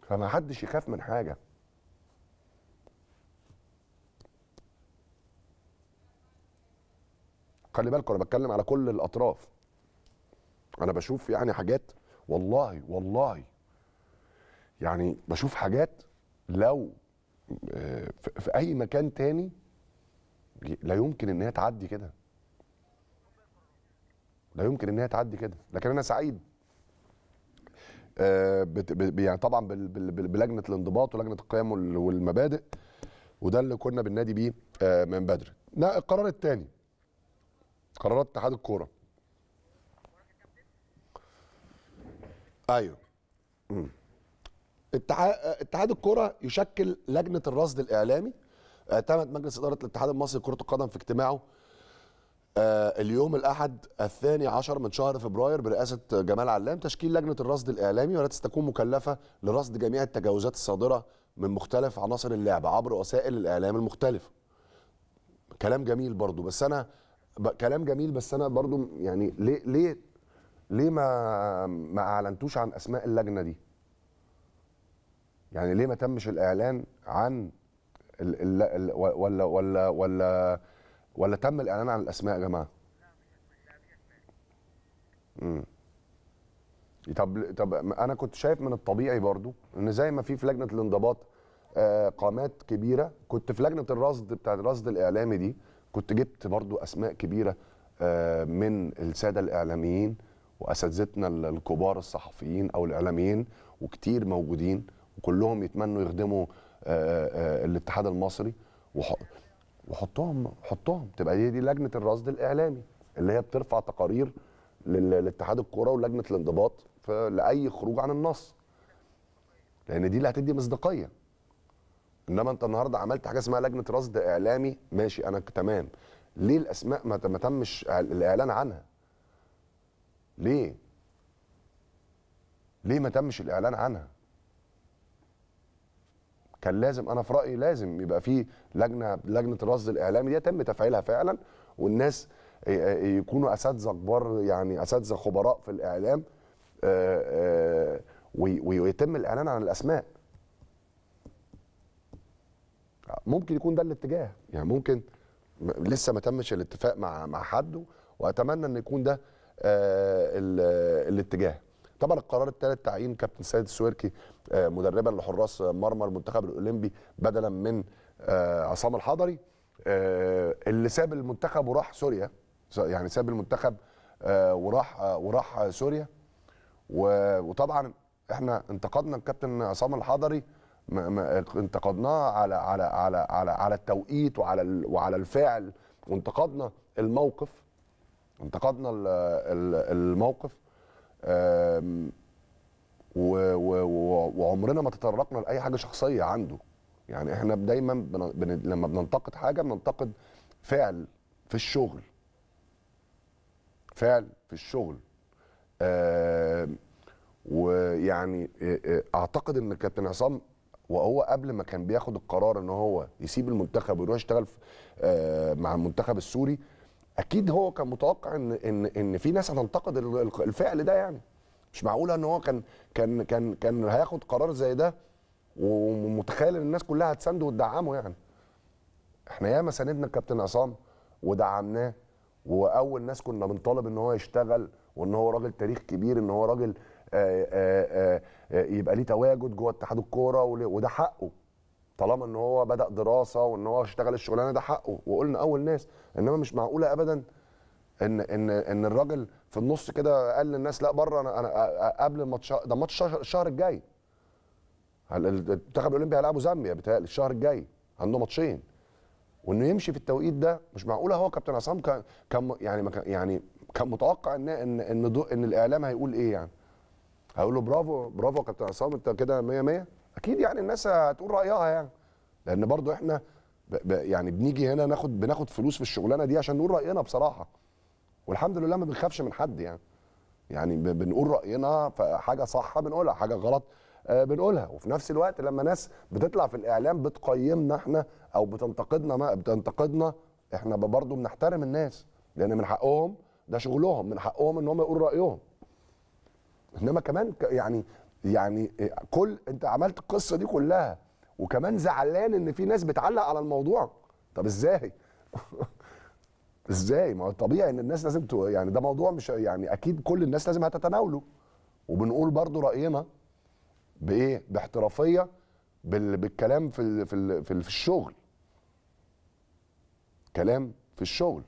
فما حدش يخاف من حاجه خلي بالكم انا بتكلم على كل الاطراف انا بشوف يعني حاجات والله والله يعني بشوف حاجات لو آه، في اي مكان تاني لا يمكن ان هي تعدي كده لا يمكن ان هي تعدي كده لكن انا سعيد آه، يعني طبعا بلجنه الانضباط ولجنه القيم والمبادئ وده اللي كنا بننادي بيه آه، من بدري القرار الثاني قرارات اتحاد الكوره ايوه اتحاد الكره يشكل لجنه الرصد الاعلامي اعتمد مجلس اداره الاتحاد المصري لكره القدم في اجتماعه آه، اليوم الاحد الثاني عشر من شهر فبراير برئاسه جمال علام تشكيل لجنه الرصد الاعلامي والتي ستكون مكلفه لرصد جميع التجاوزات الصادره من مختلف عناصر اللعبه عبر وسائل الاعلام المختلفه. كلام جميل برضو بس انا ب... كلام جميل بس انا برضو يعني ليه ليه ليه ما ما اعلنتوش عن اسماء اللجنه دي؟ يعني ليه ما تمش الاعلان عن ال ال ولا ولا ولا ولا تم الاعلان عن الاسماء يا جماعه امم طب طب انا كنت شايف من الطبيعي برضو ان زي ما في في لجنه الانضباط آه، قامات كبيره كنت في لجنه الرصد بتاع الرصد الاعلامي دي كنت جبت برضو اسماء كبيره آه، من الساده الاعلاميين واساتذتنا الكبار الصحفيين او الاعلاميين وكتير موجودين وكلهم يتمنوا يخدموا آه، آه، آه، الاتحاد المصري وحطهم حطهم تبقى دي, دي لجنه الرصد الاعلامي اللي هي بترفع تقارير للاتحاد الكوره ولجنه الانضباط لاي خروج عن النص لان دي اللي هتدي مصداقيه انما انت النهارده عملت حاجه اسمها لجنه رصد اعلامي ماشي انا تمام ليه الاسماء ما تمش الاعلان عنها ليه ليه ما تمش الاعلان عنها كان لازم انا في رايي لازم يبقى في لجنه لجنه الرصد الاعلامي دي تم تفعيلها فعلا والناس يكونوا اساتذه كبار يعني اساتذه خبراء في الاعلام ويتم الاعلان عن الاسماء ممكن يكون ده الاتجاه يعني ممكن لسه ما تمش الاتفاق مع مع حد واتمنى ان يكون ده الاتجاه طبعا القرار الثالث تعيين كابتن سيد السويركي آه، مدربا لحراس مرمى المنتخب الاولمبي بدلا من آه، عصام الحضري آه، اللي ساب المنتخب وراح سوريا يعني ساب المنتخب وراح وراح سوريا وطبعا احنا انتقدنا الكابتن عصام الحضري انتقدناه على على على على على التوقيت وعلى وعلى الفعل وانتقدنا الموقف انتقدنا الموقف وعمرنا ما تطرقنا لاي حاجه شخصيه عنده يعني احنا دايما بن... بن... لما بننتقد حاجه بننتقد فعل في الشغل فعل في الشغل آه ويعني آه، آه، اعتقد ان كابتن عصام وهو قبل ما كان بياخد القرار ان هو يسيب المنتخب ويروح يشتغل آه مع المنتخب السوري اكيد هو كان متوقع ان ان ان في ناس هتنتقد الفعل ده يعني مش معقوله ان هو كان كان كان كان هياخد قرار زي ده ومتخيل ان الناس كلها هتسنده وتدعمه يعني احنا ياما ساندنا الكابتن عصام ودعمناه واول ناس كنا بنطالب ان هو يشتغل وان هو راجل تاريخ كبير ان هو راجل آآ آه، آآ آه، آآ آه، يبقى ليه تواجد جوه اتحاد الكوره وده حقه طالما ان هو بدا دراسه وان هو اشتغل الشغلانه ده حقه وقلنا اول ناس انما مش معقوله ابدا ان ان ان الراجل في النص كده قال للناس لا بره انا انا قبل الماتش ده ماتش الشهر الجاي المنتخب الاولمبي هيلعبوا زامبيا بيتهيألي الشهر الجاي عنده ماتشين وانه يمشي في التوقيت ده مش معقوله هو كابتن عصام كان كان يعني كان يعني كان متوقع ان ان ان, إن الاعلام هيقول ايه يعني هيقول له برافو برافو يا كابتن عصام انت كده 100 100 اكيد يعني الناس هتقول رايها يعني لان برضو احنا ب ب يعني بنيجي هنا ناخد بناخد فلوس في الشغلانه دي عشان نقول راينا بصراحه والحمد لله ما بنخافش من حد يعني يعني بنقول راينا فحاجه صح بنقولها حاجه غلط آه، بنقولها وفي نفس الوقت لما ناس بتطلع في الاعلام بتقيمنا احنا او بتنتقدنا ما بتنتقدنا احنا برضه بنحترم الناس لان من حقهم ده شغلهم من حقهم ان هم يقولوا رايهم انما كمان يعني يعني آه، كل انت عملت القصه دي كلها وكمان زعلان ان في ناس بتعلق على الموضوع طب ازاي ازاي ما هو طبيعي ان الناس لازم تو... يعني ده موضوع مش يعني اكيد كل الناس لازم هتتناوله وبنقول برضو راينا بايه باحترافيه بال... بالكلام في ال... في ال... في, ال... في الشغل كلام في الشغل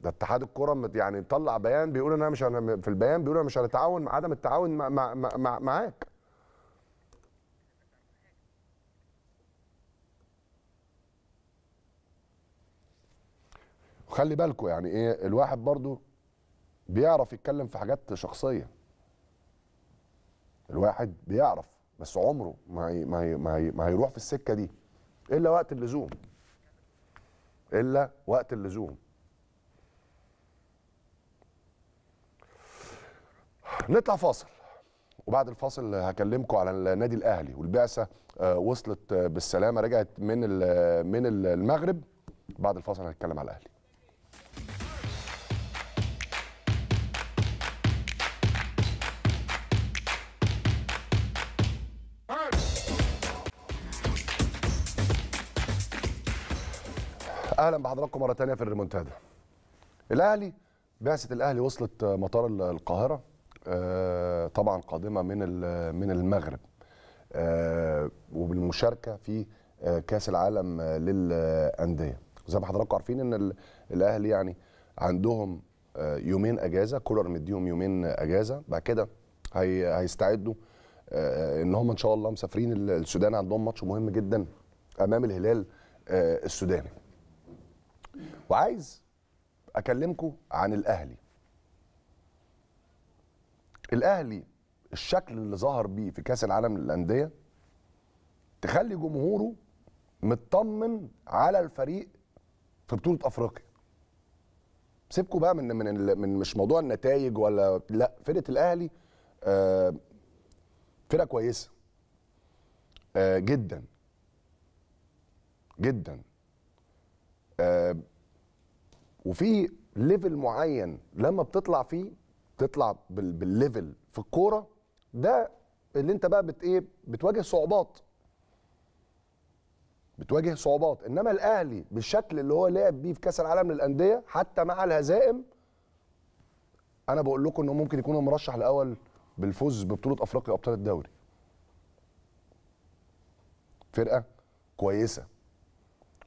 ده اتحاد الكره يعني طلع بيان بيقول ان انا مش في البيان بيقول انا مش هنتعاون عدم التعاون مع مع مع معاك وخلي بالكم يعني ايه الواحد برضو بيعرف يتكلم في حاجات شخصيه الواحد بيعرف بس عمره ما هي ما هي ما, هي ما هيروح في السكه دي الا وقت اللزوم الا وقت اللزوم نطلع فاصل وبعد الفاصل هكلمكم على النادي الاهلي والبعثه آه، وصلت بالسلامه رجعت من من المغرب بعد الفاصل هنتكلم على الاهلي اهلا بحضراتكم مره ثانيه في الريمونتادا الاهلي بعثه الاهلي وصلت مطار القاهره آه، طبعا قادمه من من المغرب آه، وبالمشاركه في آه، كاس العالم للانديه زي ما حضراتكم عارفين ان الاهلي يعني عندهم يومين اجازه كولر مديهم يومين اجازه بعد كده هي هيستعدوا ان هم ان شاء الله مسافرين السودان عندهم ماتش مهم جدا امام الهلال السوداني وعايز اكلمكم عن الاهلي الاهلي الشكل اللي ظهر بيه في كاس العالم للانديه تخلي جمهوره مطمن على الفريق في بطوله افريقيا سيبكوا بقى من من من مش موضوع النتائج ولا لا فرقه الاهلي آه، فرقه كويسه آه، جدا جدا آه، وفي ليفل معين لما بتطلع فيه تطلع بالليفل في الكوره ده اللي انت بقى بت ايه بتواجه صعوبات بتواجه صعوبات انما الاهلي بالشكل اللي هو لعب بيه في كاس العالم للانديه حتى مع الهزائم انا بقول لكم انه ممكن يكون المرشح الاول بالفوز ببطوله افريقيا ابطال الدوري فرقه كويسه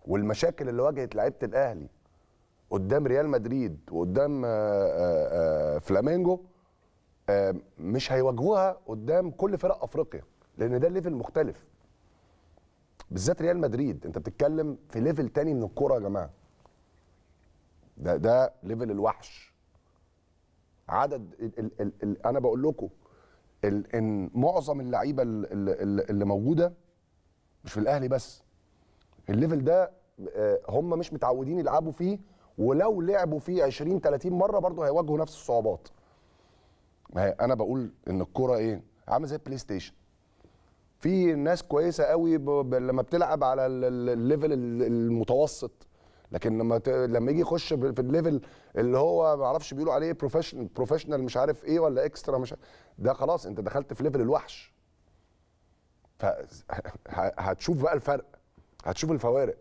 والمشاكل اللي واجهت لعيبه الاهلي قدام ريال مدريد وقدام آه، آه، آه، فلامينجو مش هيواجهوها قدام كل فرق افريقيا لان ده ليفل مختلف بالذات ريال مدريد انت بتتكلم في ليفل تاني من الكوره يا جماعه ده ده ليفل الوحش عدد الـ الـ الـ الـ انا بقول لكم ان معظم اللعيبه اللي موجوده مش في الاهلي بس الليفل ده آه، هم مش متعودين يلعبوا فيه ولو لعبوا فيه 20 30 مره برضه هيواجهوا نفس الصعوبات ما هي انا بقول ان الكوره ايه عامله زي البلاي ستيشن في ناس كويسه قوي لما بتلعب على الليفل المتوسط لكن لما لما يجي يخش في الليفل اللي هو ما اعرفش بيقولوا عليه بروفيشنال بروفيشنال مش عارف ايه ولا اكسترا مش ده خلاص انت دخلت في ليفل الوحش فهتشوف بقى الفرق هتشوف الفوارق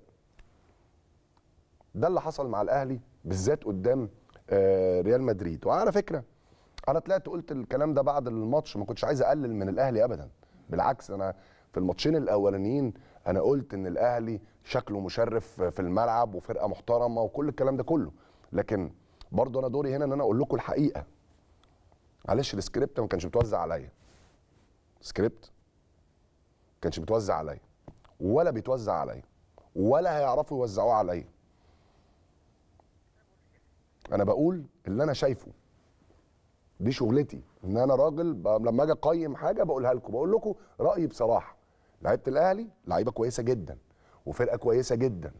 ده اللي حصل مع الاهلي بالذات قدام آه، ريال مدريد وعلى فكره انا طلعت قلت الكلام ده بعد الماتش ما كنتش عايز اقلل من الاهلي ابدا بالعكس انا في الماتشين الاولانيين انا قلت ان الاهلي شكله مشرف في الملعب وفرقه محترمه وكل الكلام ده كله لكن برضه انا دوري هنا ان انا اقول لكم الحقيقه معلش السكريبت ما كانش متوزع عليا سكريبت ما كانش متوزع عليا ولا بيتوزع عليا ولا هيعرفوا يوزعوه عليا انا بقول اللي انا شايفه دي شغلتي ان انا راجل لما اجي اقيم حاجه بقولها لكم بقول لكم رايي بصراحه لعيبه الاهلي لعيبه كويسه جدا وفرقه كويسه جدا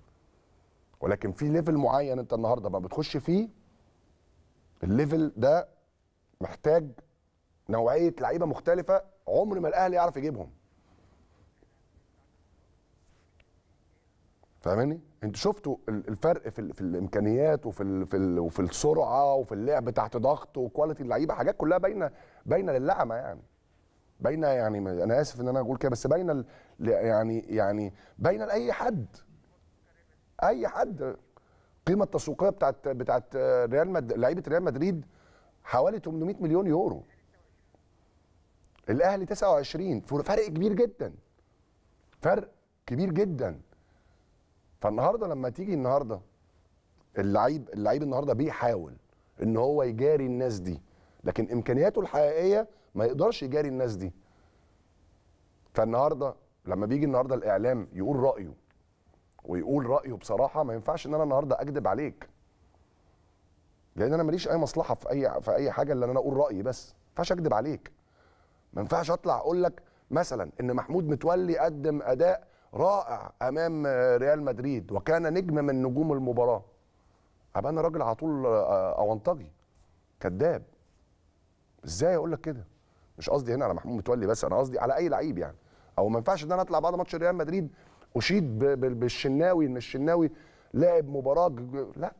ولكن في ليفل معين انت النهارده ما بتخش فيه الليفل ده محتاج نوعيه لعيبه مختلفه عمر ما الاهلي يعرف يجيبهم فاهماني انتوا شفتوا الفرق في, في الامكانيات وفي في وفي السرعه وفي اللعب تحت ضغط وكواليتي اللعيبه حاجات كلها باينه باينه للعمه يعني باينه يعني انا اسف ان انا اقول كده بس باينه يعني يعني باينه لاي حد اي حد القيمه التسويقيه بتاعت بتاعت ريال مدريد لعيبه ريال مدريد حوالي 800 مليون يورو الاهلي 29 فرق كبير جدا فرق كبير جدا فالنهارده لما تيجي النهارده اللعيب اللعيب النهارده بيحاول ان هو يجاري الناس دي لكن امكانياته الحقيقيه ما يقدرش يجاري الناس دي فالنهارده لما بيجي النهارده الاعلام يقول رايه ويقول رايه بصراحه ما ينفعش ان انا النهارده اكذب عليك لان انا ماليش اي مصلحه في اي في اي حاجه الا ان انا اقول رايي بس ما ينفعش اكذب عليك ما ينفعش اطلع اقول لك مثلا ان محمود متولي قدم اداء رائع امام ريال مدريد وكان نجم من نجوم المباراه ابقى انا راجل على طول آه، اونطجي كذاب ازاي اقول لك كده مش قصدي هنا على محمود متولي بس انا قصدي على اي لعيب يعني او ما ينفعش ان انا اطلع بعد ماتش ريال مدريد اشيد بالشناوي ان الشناوي لاعب مباراه لا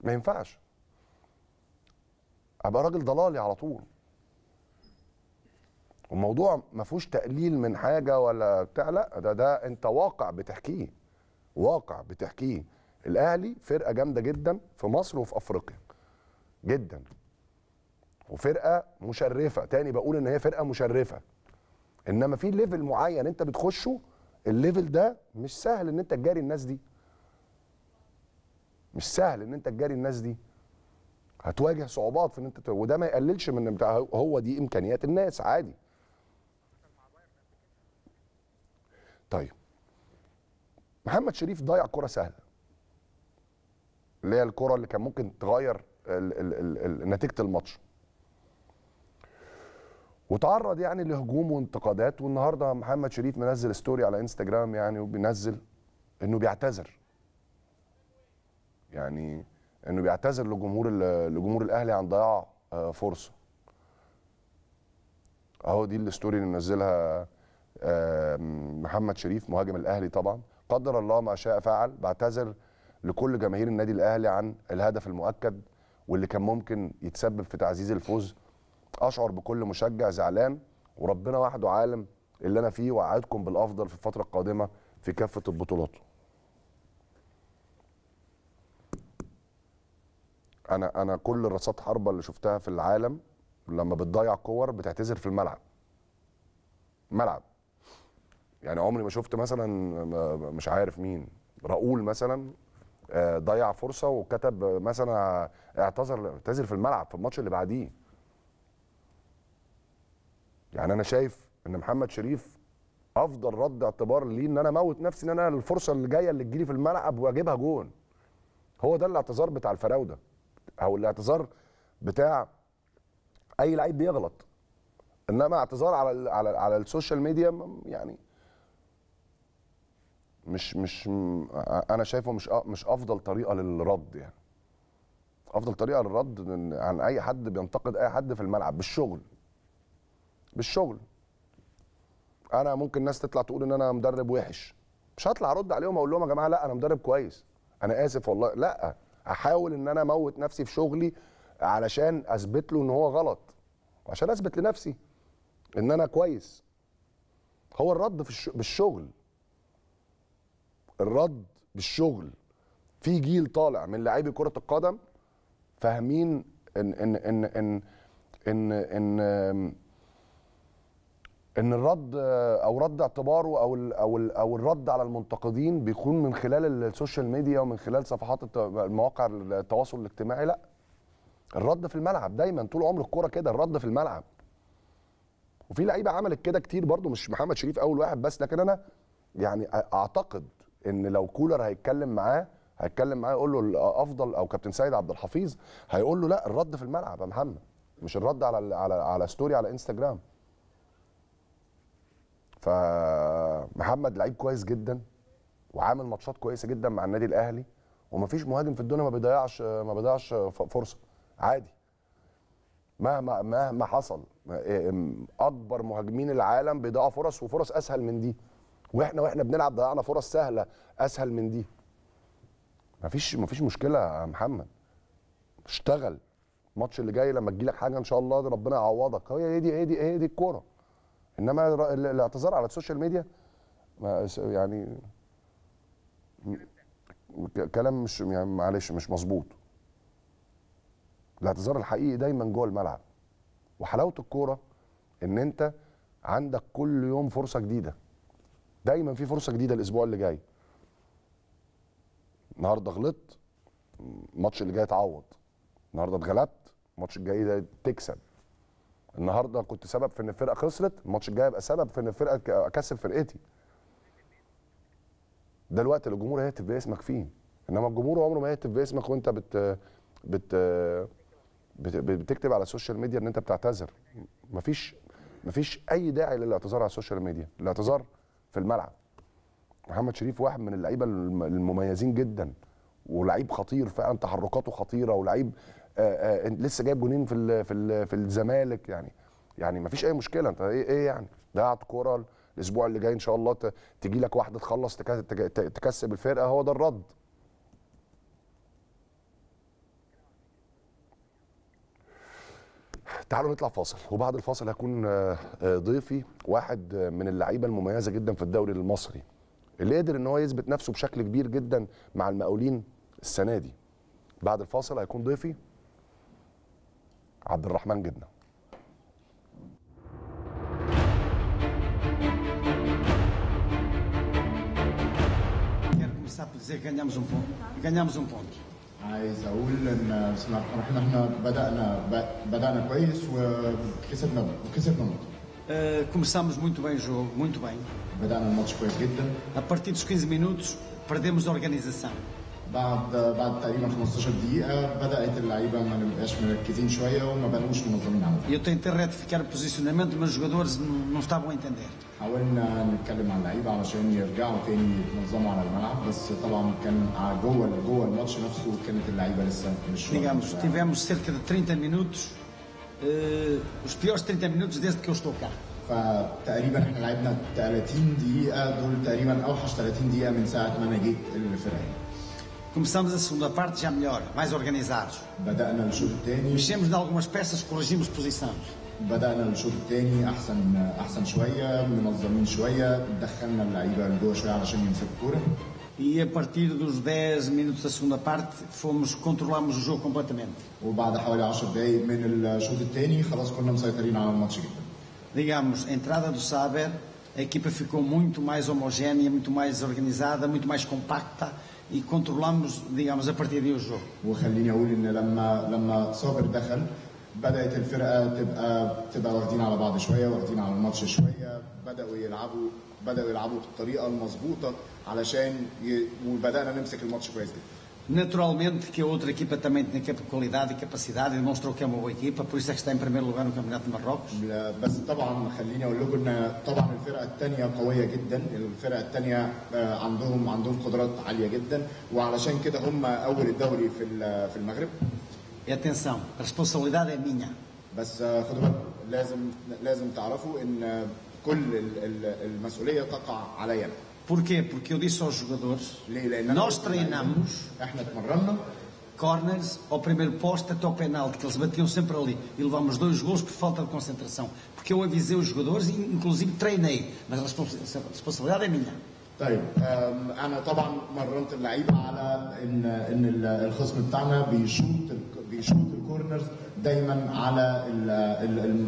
ما ينفعش ابقى راجل ضلالي على طول الموضوع ما فيهوش تقليل من حاجه ولا بتاع لا ده ده انت واقع بتحكيه واقع بتحكيه الاهلي فرقه جامده جدا في مصر وفي افريقيا جدا وفرقه مشرفه تاني بقول ان هي فرقه مشرفه انما في ليفل معين انت بتخشه الليفل ده مش سهل ان انت تجاري الناس دي مش سهل ان انت تجاري الناس دي هتواجه صعوبات في ان انت وده ما يقللش من بتاع هو دي امكانيات الناس عادي طيب محمد شريف ضيع كره سهله اللي هي الكره اللي كان ممكن تغير نتيجه الماتش وتعرض يعني لهجوم وانتقادات والنهارده محمد شريف منزل ستوري على انستجرام يعني وبينزل انه بيعتذر يعني انه بيعتذر لجمهور لجمهور الاهلي عن ضياع آه، فرصه اهو دي الستوري اللي منزلها محمد شريف مهاجم الاهلي طبعا قدر الله ما شاء فعل بعتذر لكل جماهير النادي الاهلي عن الهدف المؤكد واللي كان ممكن يتسبب في تعزيز الفوز اشعر بكل مشجع زعلان وربنا وحده عالم اللي انا فيه واعدكم بالافضل في الفتره القادمه في كافه البطولات انا انا كل رصات حربه اللي شفتها في العالم لما بتضيع كور بتعتذر في الملعب ملعب يعني عمري ما شفت مثلا مش عارف مين راؤول مثلا آه، ضيع فرصه وكتب مثلا اعتذر اعتذر في الملعب في الماتش اللي بعديه يعني انا شايف ان محمد شريف افضل رد اعتبار ليه ان انا موت نفسي ان انا الفرصه اللي جايه اللي تجيلي في الملعب واجيبها جون هو ده الاعتذار بتاع الفراوده او الاعتذار بتاع اي لعيب بيغلط انما اعتذار على الـ على الـ على السوشيال ميديا يعني مش مش انا شايفه مش مش افضل طريقه للرد يعني افضل طريقه للرد عن اي حد بينتقد اي حد في الملعب بالشغل بالشغل انا ممكن ناس تطلع تقول ان انا مدرب وحش مش هطلع ارد عليهم اقول لهم يا جماعه لا انا مدرب كويس انا اسف والله لا احاول ان انا اموت نفسي في شغلي علشان اثبت له ان هو غلط عشان اثبت لنفسي ان انا كويس هو الرد في بالشغل الرد بالشغل في جيل طالع من لاعبي كره القدم فاهمين ان ان ان ان ان, إن ان الرد او رد اعتباره او الـ او الـ او الرد على المنتقدين بيكون من خلال السوشيال ميديا ومن خلال صفحات مواقع التواصل الاجتماعي لا الرد في الملعب دايما طول عمر الكوره كده الرد في الملعب وفي لعيبه عملت كده كتير برضو مش محمد شريف اول واحد بس لكن انا يعني اعتقد ان لو كولر هيتكلم معاه هيتكلم معاه يقول له افضل او كابتن سيد عبد الحفيظ هيقول له لا الرد في الملعب يا محمد مش الرد على على على ستوري على انستجرام فمحمد لعيب كويس جدا وعامل ماتشات كويسه جدا مع النادي الاهلي ومفيش مهاجم في الدنيا ما بيضيعش ما بيضيعش فرصه عادي مهما مهما حصل إيه، اكبر مهاجمين العالم بيضيعوا فرص وفرص اسهل من دي واحنا واحنا بنلعب ضيعنا فرص سهله اسهل من دي مفيش مفيش مشكله يا محمد اشتغل الماتش اللي جاي لما تجيلك حاجه ان شاء الله ربنا يعوضك هي دي هي دي هي دي الكوره انما الاعتذار على السوشيال ميديا يعني كلام مش يعني معلش مش مظبوط الاعتذار الحقيقي دايما جوه الملعب وحلاوه الكوره ان انت عندك كل يوم فرصه جديده دايما في فرصه جديده الاسبوع اللي جاي النهارده غلطت الماتش اللي جاي تعوض النهارده اتغلبت الماتش الجاي ده تكسب النهارده كنت سبب في ان الفرقه خسرت الماتش الجاي ابقى سبب في ان الفرقه اكسب فرقتي ده الوقت اللي الجمهور هيهتف باسمك فيه انما الجمهور عمره ما هيهتف باسمك وانت بت بت بتكتب على السوشيال ميديا ان انت بتعتذر مفيش مفيش اي داعي للاعتذار على السوشيال ميديا الاعتذار في الملعب محمد شريف واحد من اللعيبه المميزين جدا ولعيب خطير فعلا تحركاته خطيره ولعيب لسه جايب جونين في الـ في الـ في الزمالك يعني يعني ما فيش اي مشكله انت ايه ايه يعني ضيعت كوره الاسبوع اللي جاي ان شاء الله تجي لك واحده تخلص تكسب الفرقه هو ده الرد تعالوا نطلع فاصل وبعد الفاصل هكون آه، آه، ضيفي واحد آه، من اللعيبه المميزه جدا في الدوري المصري اللي قدر ان هو يثبت نفسه بشكل كبير جدا مع المقاولين السنه دي بعد الفاصل هيكون ضيفي عبد الرحمن جدنا ganhamos um ponto. Ganhamos um ponto. عايز اقول ان بسم احنا بدانا بدانا كويس وكسبنا وكسبنا eh, começámos muito bem o jogo, muito bem. A partir dos 15 minutos, perdemos a organização. بعد بعد تقريبا 15 دقيقه بدات اللعيبه ما نبقاش مركزين شويه وما بقوش منظمين على Eu tentei retificar o posicionamento, mas os jogadores não estavam a entender. حاولنا نتكلم مع اللعيبه علشان يرجعوا تاني يتنظموا على الملعب بس طبعا كان جوه جوه الماتش نفسه كانت اللعيبه لسه مش Digamos, tivemos cerca de 30 minutos uh, os piores 30 minutos desde que eu estou cá. فتقريبا احنا لعبنا 30 دقيقه دول تقريبا اوحش 30 دقيقه من ساعه ما انا جيت الفرقه Começamos a segunda parte já melhor, mais organizados. Mexemos em algumas peças, corrigimos posições. بدأنا الشوط الثاني أحسن أحسن شوية منظمين شوية دخلنا اللعيبة شوية علشان يمسكوا الكورة E a partir dos 10 minutos da segunda parte, fomos controlamos o jogo completamente. وبعد حوالي 10 دقايق من الشوط الثاني خلاص كنا مسيطرين على الماتش جدا. Digamos, a entrada do Saber, a equipa ficou muito mais homogénea, muito mais organizada, muito mais compacta. e controlamos, digamos, a partir وخليني اقول ان لما لما صابر دخل بدات الفرقه تبقى تبقى واخدين على بعض شويه واخدين على الماتش شويه بداوا يلعبوا بداوا يلعبوا بالطريقه المظبوطه علشان ي... وبدانا نمسك الماتش كويس جدا Naturalmente que a outra equipa também tem tinha qualidade e capacidade e demonstrou que é uma boa equipa, por isso é que está em primeiro lugar no Campeonato de Marrocos. بس طبعا خليني اقول لكم ان طبعا الفرقه الثانيه قويه جدا، الفرقه الثانيه عندهم عندهم قدرات عاليه جدا وعلشان كده هم اول الدوري في في المغرب. E atenção, a responsabilidade é minha. بس خدوا بالكم لازم لازم تعرفوا ان كل المسؤوليه تقع عليا Porquê? Porque eu disse aos jogadores, nós treinamos corners ao primeiro posto até ao penalti, que eles batiam sempre ali e levámos dois gols por falta de concentração. Porque eu avisei os jogadores e inclusive treinei, mas a responsabilidade é minha. طيب انا طبعا مرنت اللعيبه على ان ان الخصم بتاعنا بيشوط بيشوط الكورنرز دايما على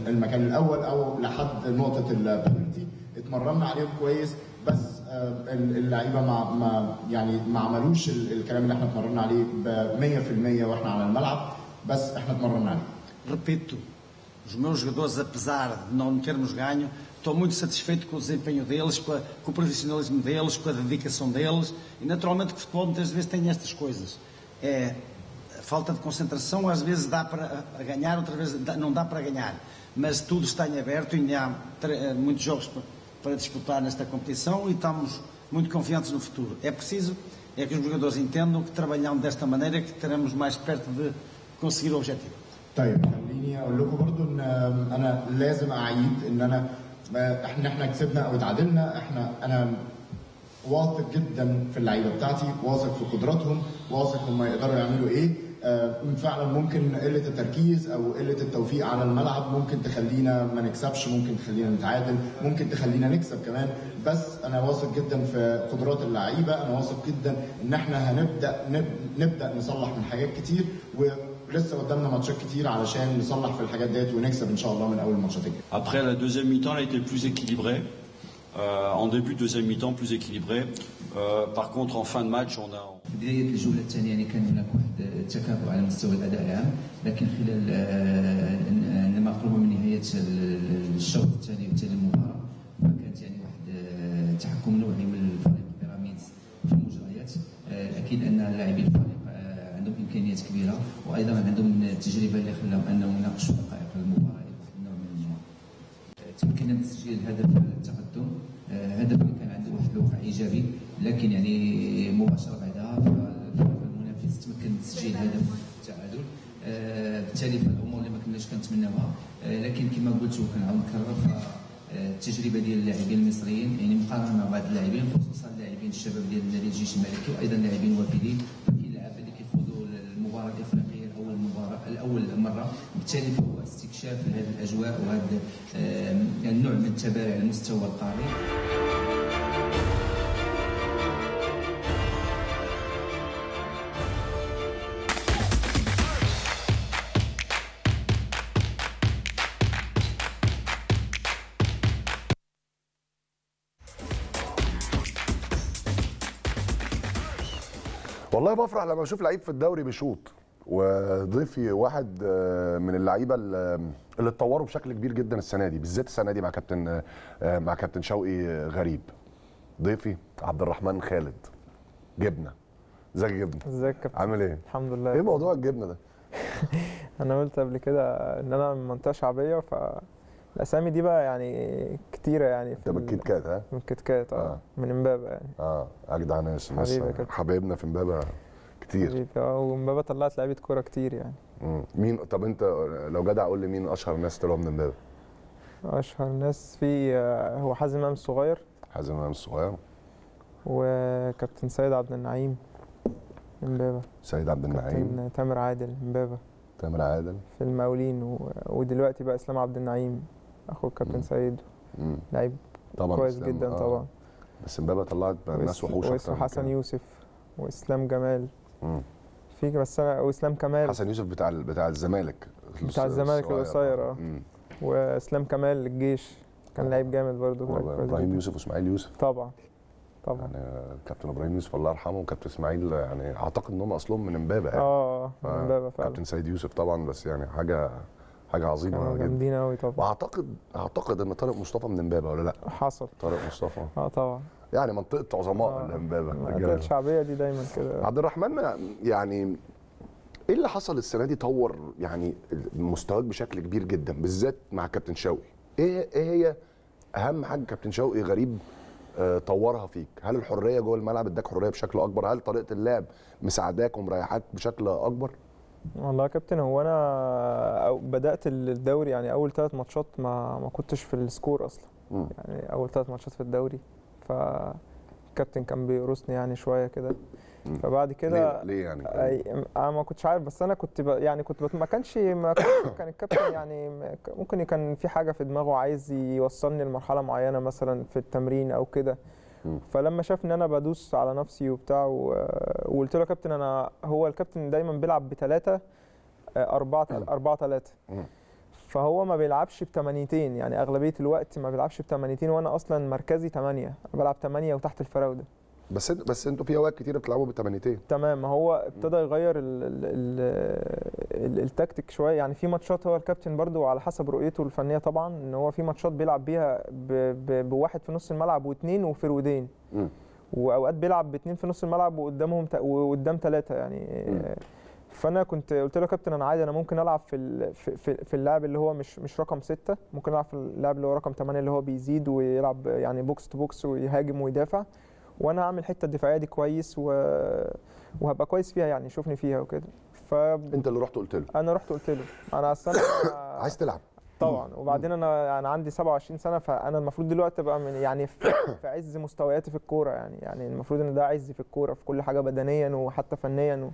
المكان الاول او لحد نقطه البنالتي اتمرنا عليهم كويس بس اللعيبه ما ما يعني ما عملوش الكلام اللي احنا اتمرنا عليه 100% واحنا على الملعب بس احنا اتمرنا عليه. Repito, os meus jogadores, apesar de não termos ganho, estou muito satisfeito com o desempenho deles, com, a, com, o profissionalismo deles, com a dedicação deles. E naturalmente que o futebol muitas vezes tem estas coisas. É, a falta de concentração às vezes dá para ganhar, outras vezes não dá para ganhar. Mas tudo está em aberto e ainda há eh, muitos jogos para disputar nesta competição e estamos muito confiantes no futuro. É preciso é que os jogadores entendam que trabalhando desta maneira é que teremos mais perto de conseguir o objetivo. طيب خليني اقول لكم برضو ان انا لازم اعيد ان انا احنا احنا كسبنا او احنا انا واثق جدا في اللعيبه بتاعتي واثق في قدراتهم واثق هم يقدروا يعملوا ايه آه، فعلا ممكن قله التركيز او قله التوفيق على الملعب ممكن تخلينا ما نكسبش ممكن تخلينا نتعادل ممكن تخلينا نكسب كمان بس انا واثق جدا في قدرات اللعيبه انا واثق جدا ان احنا هنبدا نبدا نصلح من حاجات كتير و لسه قدامنا ماتشات كتير علشان نصلح في الحاجات ديت ونكسب ان شاء الله من اول الماتشات الجايه. Après la deuxième mi-temps, elle était plus équilibrée. Euh, en début de deuxième mi-temps plus équilibré. Euh, par contre, en fin de match, on a. تمكنا من تسجيل هدف التقدم آه، هدف اللي كان عنده واحد الوقع ايجابي لكن يعني مباشره بعدها فالمنافس تمكن من تسجيل هدف التعادل آه، بالتالي فالامور اللي ما كناش كنتمناوها آه، لكن كما قلت وكنعاود نكرر التجربه ديال اللاعبين المصريين يعني مقارنه مع بعض اللاعبين خصوصا اللاعبين الشباب ديال نادي الجيش الملكي وايضا اللاعبين الوافدين اول مره بالتالي فهو استكشاف هذه الاجواء وهذا النوع من التبارع على مستوى القارئ والله بفرح لما اشوف لعيب في الدوري بيشوط وضيفي واحد آه، من اللعيبه آه، اللي اتطوروا بشكل كبير جدا السنه دي بالذات السنه دي مع كابتن آه، مع كابتن شوقي غريب ضيفي عبد الرحمن خالد جبنه ازيك يا جبنه ازيك كابتن عامل ايه الحمد لله ايه موضوع الجبنه ده انا قلت قبل كده ان انا من منطقه شعبيه ف الاسامي دي بقى يعني كتيره يعني في من الكيت كات ها من الكيت كات اه من امبابه يعني اه اجدع ناس حبيبنا في امبابه كتير ومبابا طلعت لعيبه كوره كتير يعني مم. مين طب انت لو جدع قول لي مين اشهر ناس طلعوا من مبابا اشهر ناس في آه، هو حازم امام الصغير حازم امام الصغير وكابتن سيد عبد النعيم امبابا سيد عبد النعيم كابتن تامر عادل امبابا تامر عادل في المقاولين و... ودلوقتي بقى اسلام عبد النعيم اخو الكابتن سيد لعيب طبعا كويس جدا آه. طبعا بس امبابا طلعت ناس وحوش اكتر حسن كان. يوسف واسلام جمال في بس واسلام كمال حسن يوسف بتاع بتاع الزمالك بتاع الزمالك القصير اه واسلام كمال الجيش كان لعيب جامد برضه ابراهيم يوسف واسماعيل يوسف طبعا طبعا يعني كابتن ابراهيم يوسف الله يرحمه وكابتن اسماعيل يعني اعتقد ان هم اصلهم من امبابه يعني اه من امبابه فعلا كابتن سيد يوسف طبعا بس يعني حاجه حاجه عظيمه جدا جامدين قوي طبعا واعتقد اعتقد ان طارق مصطفى من امبابه ولا لا حصل طارق مصطفى اه طبعا يعني منطقه عظماء الامبابه الرجاله آه، الشعبيه دي دايما كده عبد الرحمن يعني ايه اللي حصل السنه دي طور يعني مستواك بشكل كبير جدا بالذات مع كابتن شوقي ايه ايه هي اهم حاجه كابتن شوقي غريب آه، طورها فيك هل الحريه جوه الملعب اداك حريه بشكل اكبر هل طريقه اللعب مساعداك ومريحاك بشكل اكبر والله يا كابتن هو انا بدات الدوري يعني اول ثلاث ماتشات ما ما كنتش في السكور اصلا م. يعني اول ثلاث ماتشات في الدوري فالكابتن كان بيقرصني يعني شويه كده فبعد كده ليه, ليه يعني انا ما كنتش عارف بس انا كنت ب... يعني كنت ب... ما كانش ما كنت... كان الكابتن يعني ممكن كان في حاجه في دماغه عايز يوصلني لمرحله معينه مثلا في التمرين او كده فلما شاف ان انا بدوس على نفسي وبتاع و... وقلت له يا كابتن انا هو الكابتن دايما بيلعب بثلاثه آه، أربعة أربعة ثلاثة فهو ما بيلعبش بثمانيتين يعني اغلبيه الوقت ما بيلعبش بثمانيتين وانا اصلا مركزي ثمانيه بلعب ثمانيه وتحت الفراوده بس انت بس انتوا في اوقات كتير بتلعبوا بالتمانيتين تمام ما هو ابتدى يغير الـ الـ الـ التكتيك شويه يعني في ماتشات هو الكابتن برده على حسب رؤيته الفنيه طبعا ان هو في ماتشات بيلعب بيها بواحد في نص الملعب واثنين وفرودين واوقات بيلعب باثنين في نص الملعب وقدامهم وقدام ثلاثه يعني م. فانا كنت قلت له يا كابتن انا عادي انا ممكن العب في في في اللاعب اللي هو مش مش رقم سته ممكن العب في اللاعب اللي هو رقم ثمانيه اللي هو بيزيد ويلعب يعني بوكس تو بوكس ويهاجم ويدافع وانا اعمل الحته الدفاعيه دي كويس و... وهبقى كويس فيها يعني شوفني فيها وكده ف انت اللي رحت قلت له انا رحت قلت له انا اصلا عايز تلعب طبعا وبعدين انا انا عندي 27 سنه فانا المفروض دلوقتي ابقى من يعني في عز مستوياتي في الكوره يعني يعني المفروض ان ده عزي في الكوره في كل حاجه بدنيا وحتى فنيا و...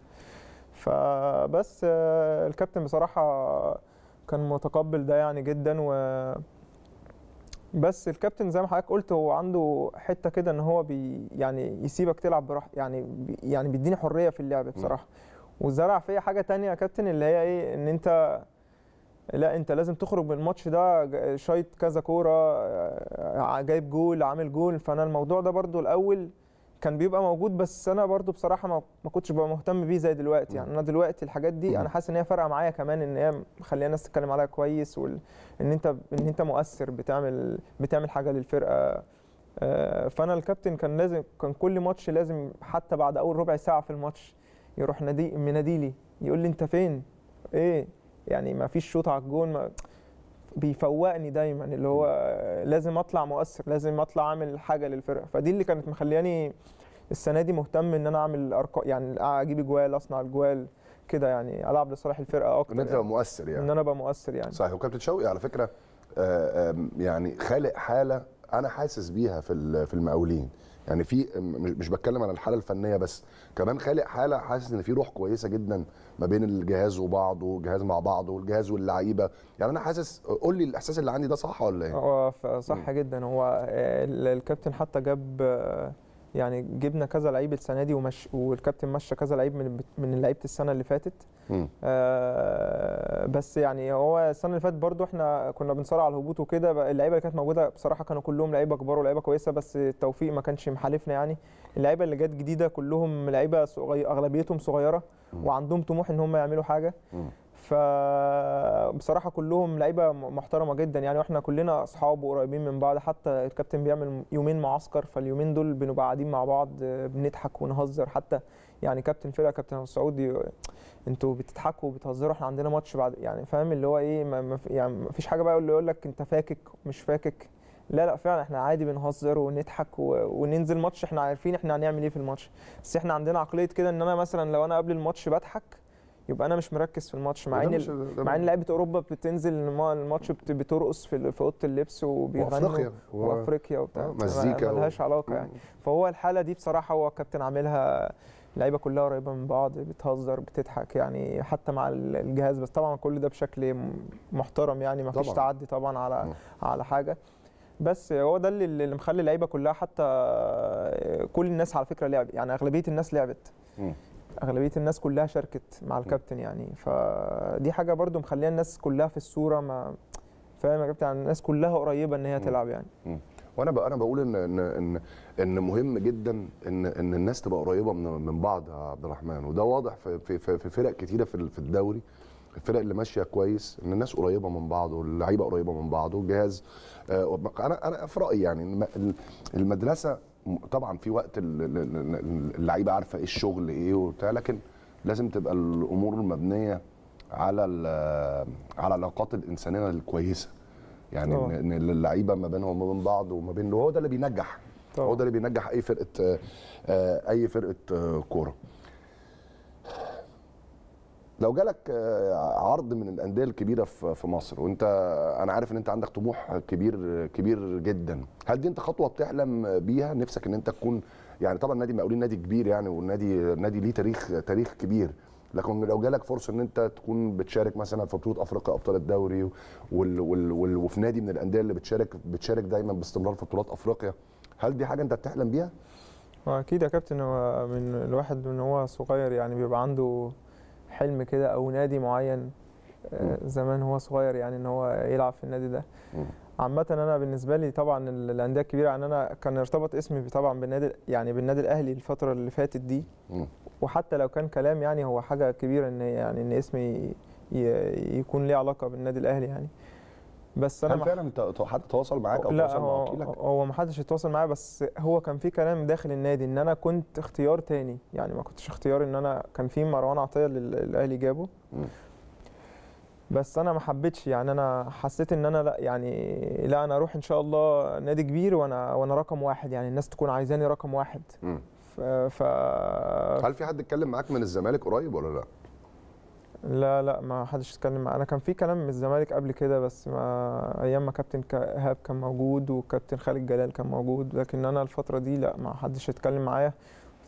فبس آه، الكابتن بصراحه كان متقبل ده يعني جدا و بس الكابتن زي ما حضرتك قلت هو عنده حته كده ان هو بي يعني يسيبك تلعب براحتك يعني بي يعني بيديني حريه في اللعب بصراحه وزرع فيا حاجه تانية يا كابتن اللي هي ايه ان انت لا انت لازم تخرج من الماتش ده شايط كذا كوره آه، جايب جول عامل جول فانا الموضوع ده برده الاول كان بيبقى موجود بس انا برضو بصراحه ما كنتش ببقى مهتم بيه زي دلوقتي يعني انا دلوقتي الحاجات دي انا حاسس ان هي فارقه معايا كمان ان هي مخليه الناس تتكلم عليا كويس وان انت ان انت مؤثر بتعمل بتعمل حاجه للفرقه آه، فانا الكابتن كان لازم كان كل ماتش لازم حتى بعد اول ربع ساعه في الماتش يروح نادي مناديلي يقول لي انت فين ايه يعني ما فيش شوط على الجون ما بيفوقني دايما اللي هو لازم اطلع مؤثر لازم اطلع اعمل حاجه للفرقه فدي اللي كانت مخلياني السنه دي مهتم ان انا اعمل ارقام يعني اجيب اجوال اصنع اجوال كده يعني العب لصالح الفرقه اكتر ان انت يعني. تبقى يعني. مؤثر يعني ان انا ابقى مؤثر يعني صحيح وكابتن شوقي على فكره آه، يعني خالق حاله انا حاسس بيها في في المقاولين يعني في مش بتكلم على الحاله الفنيه بس كمان خالق حاله حاسس ان في روح كويسه جدا ما بين الجهاز وبعضه والجهاز مع بعضه والجهاز واللعيبه يعني انا حاسس قول لي الاحساس اللي عندي ده صح ولا ايه هو صح جدا هو الكابتن حتى جاب يعني جبنا كذا لعيب السنه دي ومش والكابتن مشى كذا لعيب من من لعيبه السنه اللي فاتت آه بس يعني هو السنه اللي فاتت برده احنا كنا بنصارع على الهبوط وكده اللعيبه اللي كانت موجوده بصراحه كانوا كلهم لعيبه كبار ولعيبه كويسه بس التوفيق ما كانش محالفنا يعني اللعيبه اللي جت جديده كلهم لعيبه اغلبيتهم صغيره وعندهم طموح ان هم يعملوا حاجه فبصراحه كلهم لعيبه محترمه جدا يعني واحنا كلنا اصحاب وقريبين من بعض حتى الكابتن بيعمل يومين معسكر فاليومين دول بنبقى قاعدين مع بعض بنضحك ونهزر حتى يعني كابتن فرقه كابتن ابو السعودي انتوا بتضحكوا وبتهزروا احنا عندنا ماتش بعد يعني فاهم اللي هو ايه ما ما يعني ما فيش حاجه بقى اللي يقول لك انت فاكك مش فاكك لا لا فعلا احنا عادي بنهزر ونضحك وننزل ماتش احنا عارفين احنا هنعمل ايه في الماتش بس احنا عندنا عقليه كده ان انا مثلا لو انا قبل الماتش بضحك يبقى انا مش مركز في الماتش مع ان مع ان لعيبه اوروبا بتنزل الماتش بترقص في في اوضه اللبس وبيغنوا وافريقيا وافريقيا وبتاع آه، مزيكا ملهاش علاقه يعني فهو الحاله دي بصراحه هو كابتن عاملها اللعيبه كلها قريبه من بعض بتهزر بتضحك يعني حتى مع الجهاز بس طبعا كل ده بشكل محترم يعني ما فيش تعدي طبعا على م. على حاجه بس هو ده اللي مخلي اللعيبه كلها حتى كل الناس على فكره لعبت يعني اغلبيه الناس لعبت م. اغلبيه الناس كلها شاركت مع الكابتن يعني فدي حاجه برده مخليه الناس كلها في الصوره ما فاهم يا كابتن يعني الناس كلها قريبه ان هي تلعب يعني وانا بقى انا بقول ان ان ان, إن مهم جدا ان ان الناس تبقى قريبه من من بعض يا عبد الرحمن وده واضح في في في, في فرق كتيره في في الدوري الفرق اللي ماشيه كويس ان الناس قريبه من بعض واللعيبه قريبه من بعض والجهاز آه، انا انا في رايي يعني المدرسه طبعا في وقت اللعيبه عارفه ايه الشغل ايه وبتاع لكن لازم تبقى الامور مبنيه على على العلاقات الانسانيه الكويسه يعني ان اللعيبه ما بينهم وما بين بعض وما بين هو ده اللي بينجح طبعا. هو ده اللي بينجح اي فرقه آه، اي فرقه آه، كوره لو جالك آه، عرض من الانديه الكبيره في مصر وانت انا عارف ان انت عندك طموح كبير كبير جدا هل دي انت خطوه بتحلم بيها نفسك ان انت تكون يعني طبعا نادي مقاولين نادي كبير يعني والنادي نادي ليه تاريخ تاريخ كبير لكن لو جالك فرصه ان انت تكون بتشارك مثلا في بطوله افريقيا ابطال الدوري وال وال وال وفي نادي من الانديه اللي بتشارك بتشارك دايما باستمرار في بطولات افريقيا هل دي حاجه انت بتحلم بيها؟ آه، اكيد يا كابتن هو من الواحد من هو صغير يعني بيبقى عنده حلم كده او نادي معين آه، زمان هو صغير يعني ان هو يلعب في النادي ده عامة انا بالنسبه لي طبعا الانديه الكبيره يعني انا كان ارتبط اسمي طبعا بالنادي يعني بالنادي الاهلي الفتره اللي فاتت دي وحتى لو كان كلام يعني هو حاجه كبيره ان يعني ان اسمي يكون ليه علاقه بالنادي الاهلي يعني بس انا هل فعلا حد تواصل معاك او لا تواصل مع وكيلك؟ هو ما حدش اتواصل معايا بس هو كان في كلام داخل النادي ان انا كنت اختيار تاني يعني ما كنتش اختيار ان انا كان في مروان عطيه اللي الاهلي جابه بس انا ما حبيتش يعني انا حسيت ان انا لا يعني لا انا اروح ان شاء الله نادي كبير وانا وانا رقم واحد يعني الناس تكون عايزاني رقم واحد ف... ف هل في حد اتكلم معاك من الزمالك قريب ولا لا؟ لا لا ما حدش اتكلم انا كان في كلام من الزمالك قبل كده بس ما ايام ما كابتن ايهاب كان موجود وكابتن خالد جلال كان موجود لكن انا الفتره دي لا ما حدش اتكلم معايا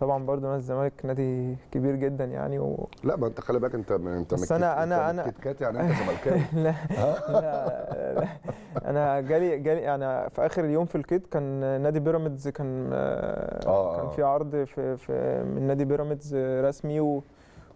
طبعا برضه نادي الزمالك نادي كبير جدا يعني و... لا ما انت خلي بالك انت انت بس انا انا انا يعني انت زملكاوي لا, لا, لا انا جالي جالي يعني في اخر يوم في الكيت كان نادي بيراميدز كان آه, آه، كان آه. في عرض في, في من نادي بيراميدز رسمي و...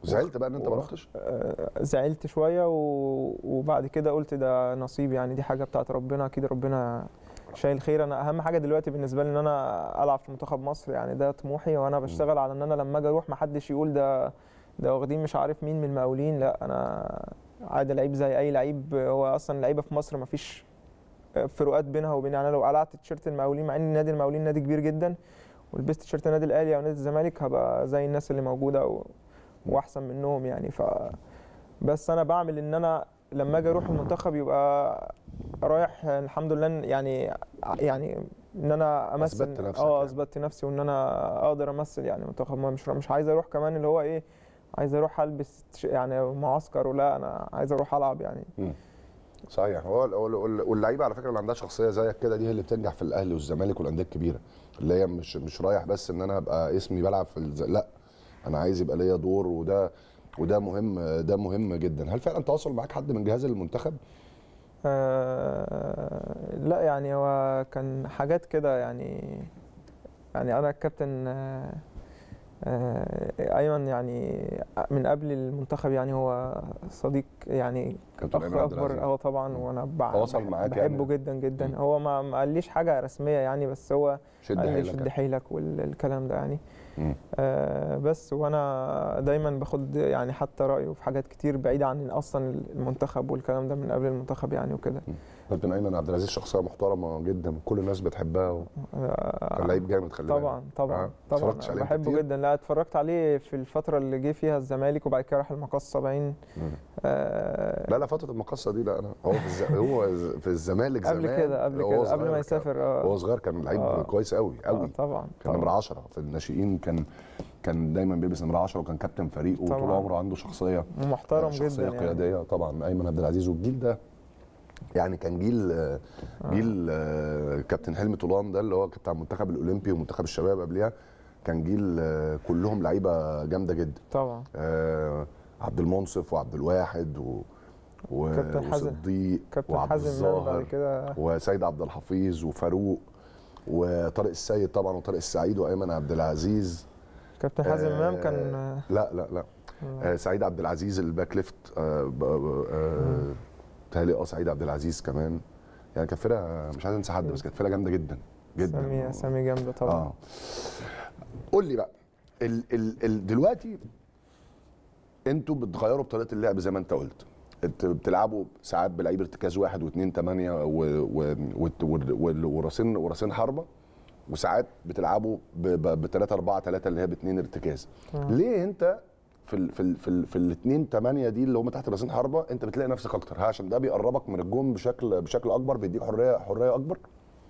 زعلت بقى ان انت ما رحتش؟ آه، زعلت شويه وبعد كده قلت ده نصيب يعني دي حاجه بتاعت ربنا اكيد ربنا شايل خير انا اهم حاجه دلوقتي بالنسبه لي ان انا العب في منتخب مصر يعني ده طموحي وانا بشتغل على ان انا لما اجي اروح ما حدش يقول ده ده واخدين مش عارف مين من المقاولين لا انا عادي لعيب زي اي لعيب هو اصلا اللعيبه في مصر ما فيش فروقات بينها وبين يعني انا لو قلعت تيشيرت المقاولين مع ان نادي المقاولين نادي كبير جدا ولبست تيشيرت النادي الاهلي او نادي الزمالك هبقى زي الناس اللي موجوده واحسن منهم يعني ف بس انا بعمل ان انا لما اجي اروح المنتخب يبقى رايح الحمد لله يعني يعني ان انا امثل اثبت نفسي اه يعني. اثبت نفسي وان انا اقدر امثل يعني منتخب مش مش عايز اروح كمان اللي هو ايه عايز اروح البس يعني معسكر ولا انا عايز اروح العب يعني م. صحيح هو واللعيبه على فكره اللي عندها شخصيه زيك كده دي هي اللي بتنجح في الاهلي والزمالك والانديه الكبيره اللي هي مش مش رايح بس ان انا ابقى اسمي بلعب في الز... لا انا عايز يبقى ليا دور وده وده مهم ده مهم جدا هل فعلا تواصل معاك حد من جهاز المنتخب آه لا يعني هو كان حاجات كده يعني يعني انا الكابتن آه،, آه ايمن يعني من قبل المنتخب يعني هو صديق يعني كابتن اكبر اه طبعا وانا تواصل معاك بحبه يعني. جدا جدا هو ما قاليش حاجه رسميه يعني بس هو شد حيلك, شد يعني. حيلك والكلام ده يعني آه، بس وانا دايما باخد يعني حتى رايه في حاجات كتير بعيده عن اصلا المنتخب والكلام ده من قبل المنتخب يعني وكده كابتن ايمن عبد العزيز شخصيه محترمه جدا كل الناس بتحبها و... كان لعيب جامد خلي بالك طبعا طبعا آه. طبعا عليه بحبه كتير. جدا لا اتفرجت عليه في الفتره اللي جه فيها الزمالك وبعد كده راح المقصه باين آه لا لا فتره المقصه دي لا انا هو في الز... هو في الزمالك قبل كده قبل كده قبل ما يسافر اه هو صغير كان لعيب آه. كويس قوي قوي آه طبعا كان نمره 10 في الناشئين كان كان دايما بيلبس نمره 10 وكان كابتن فريقه طول عمره عنده شخصيه محترم شخصية جدا شخصيه يعني. قياديه يعني. طبعا ايمن عبد العزيز والجيل ده يعني كان جيل آه. جيل آه، كابتن حلمي طولان ده اللي هو بتاع المنتخب الاولمبي ومنتخب الشباب قبلها كان جيل آه، كلهم لعيبه جامده جدا طبعا عبد المنصف وعبد الواحد و و... كابتن وصديق كابتن وعبد يعني الظاهر وسيد عبد الحفيظ وفاروق وطارق السيد طبعا وطارق السعيد وايمن عبد العزيز كابتن حازم امام كان لا لا لا سعيد عبد العزيز الباك ليفت بتهيألي اه سعيد عبد العزيز كمان يعني كانت فرقه مش عايز انسى حد بس كانت فرقه جامده جدا جدا سامي سامي جامده طبعا اه قول لي بقى ال ال ال دلوقتي انتوا بتغيروا بطريقه اللعب زي ما انت قلت بتلعبوا ساعات بلعيب ارتكاز واحد واثنين ثمانيه وراسين وراسين حربه وساعات بتلعبوا ب 3 4 3 اللي هي باثنين ارتكاز. ليه انت في ال في الـ في, في الاثنين ثمانية دي اللي هم تحت راسين حربة انت بتلاقي نفسك اكتر عشان ده بيقربك من الجون بشكل بشكل اكبر بيديك حريه حريه اكبر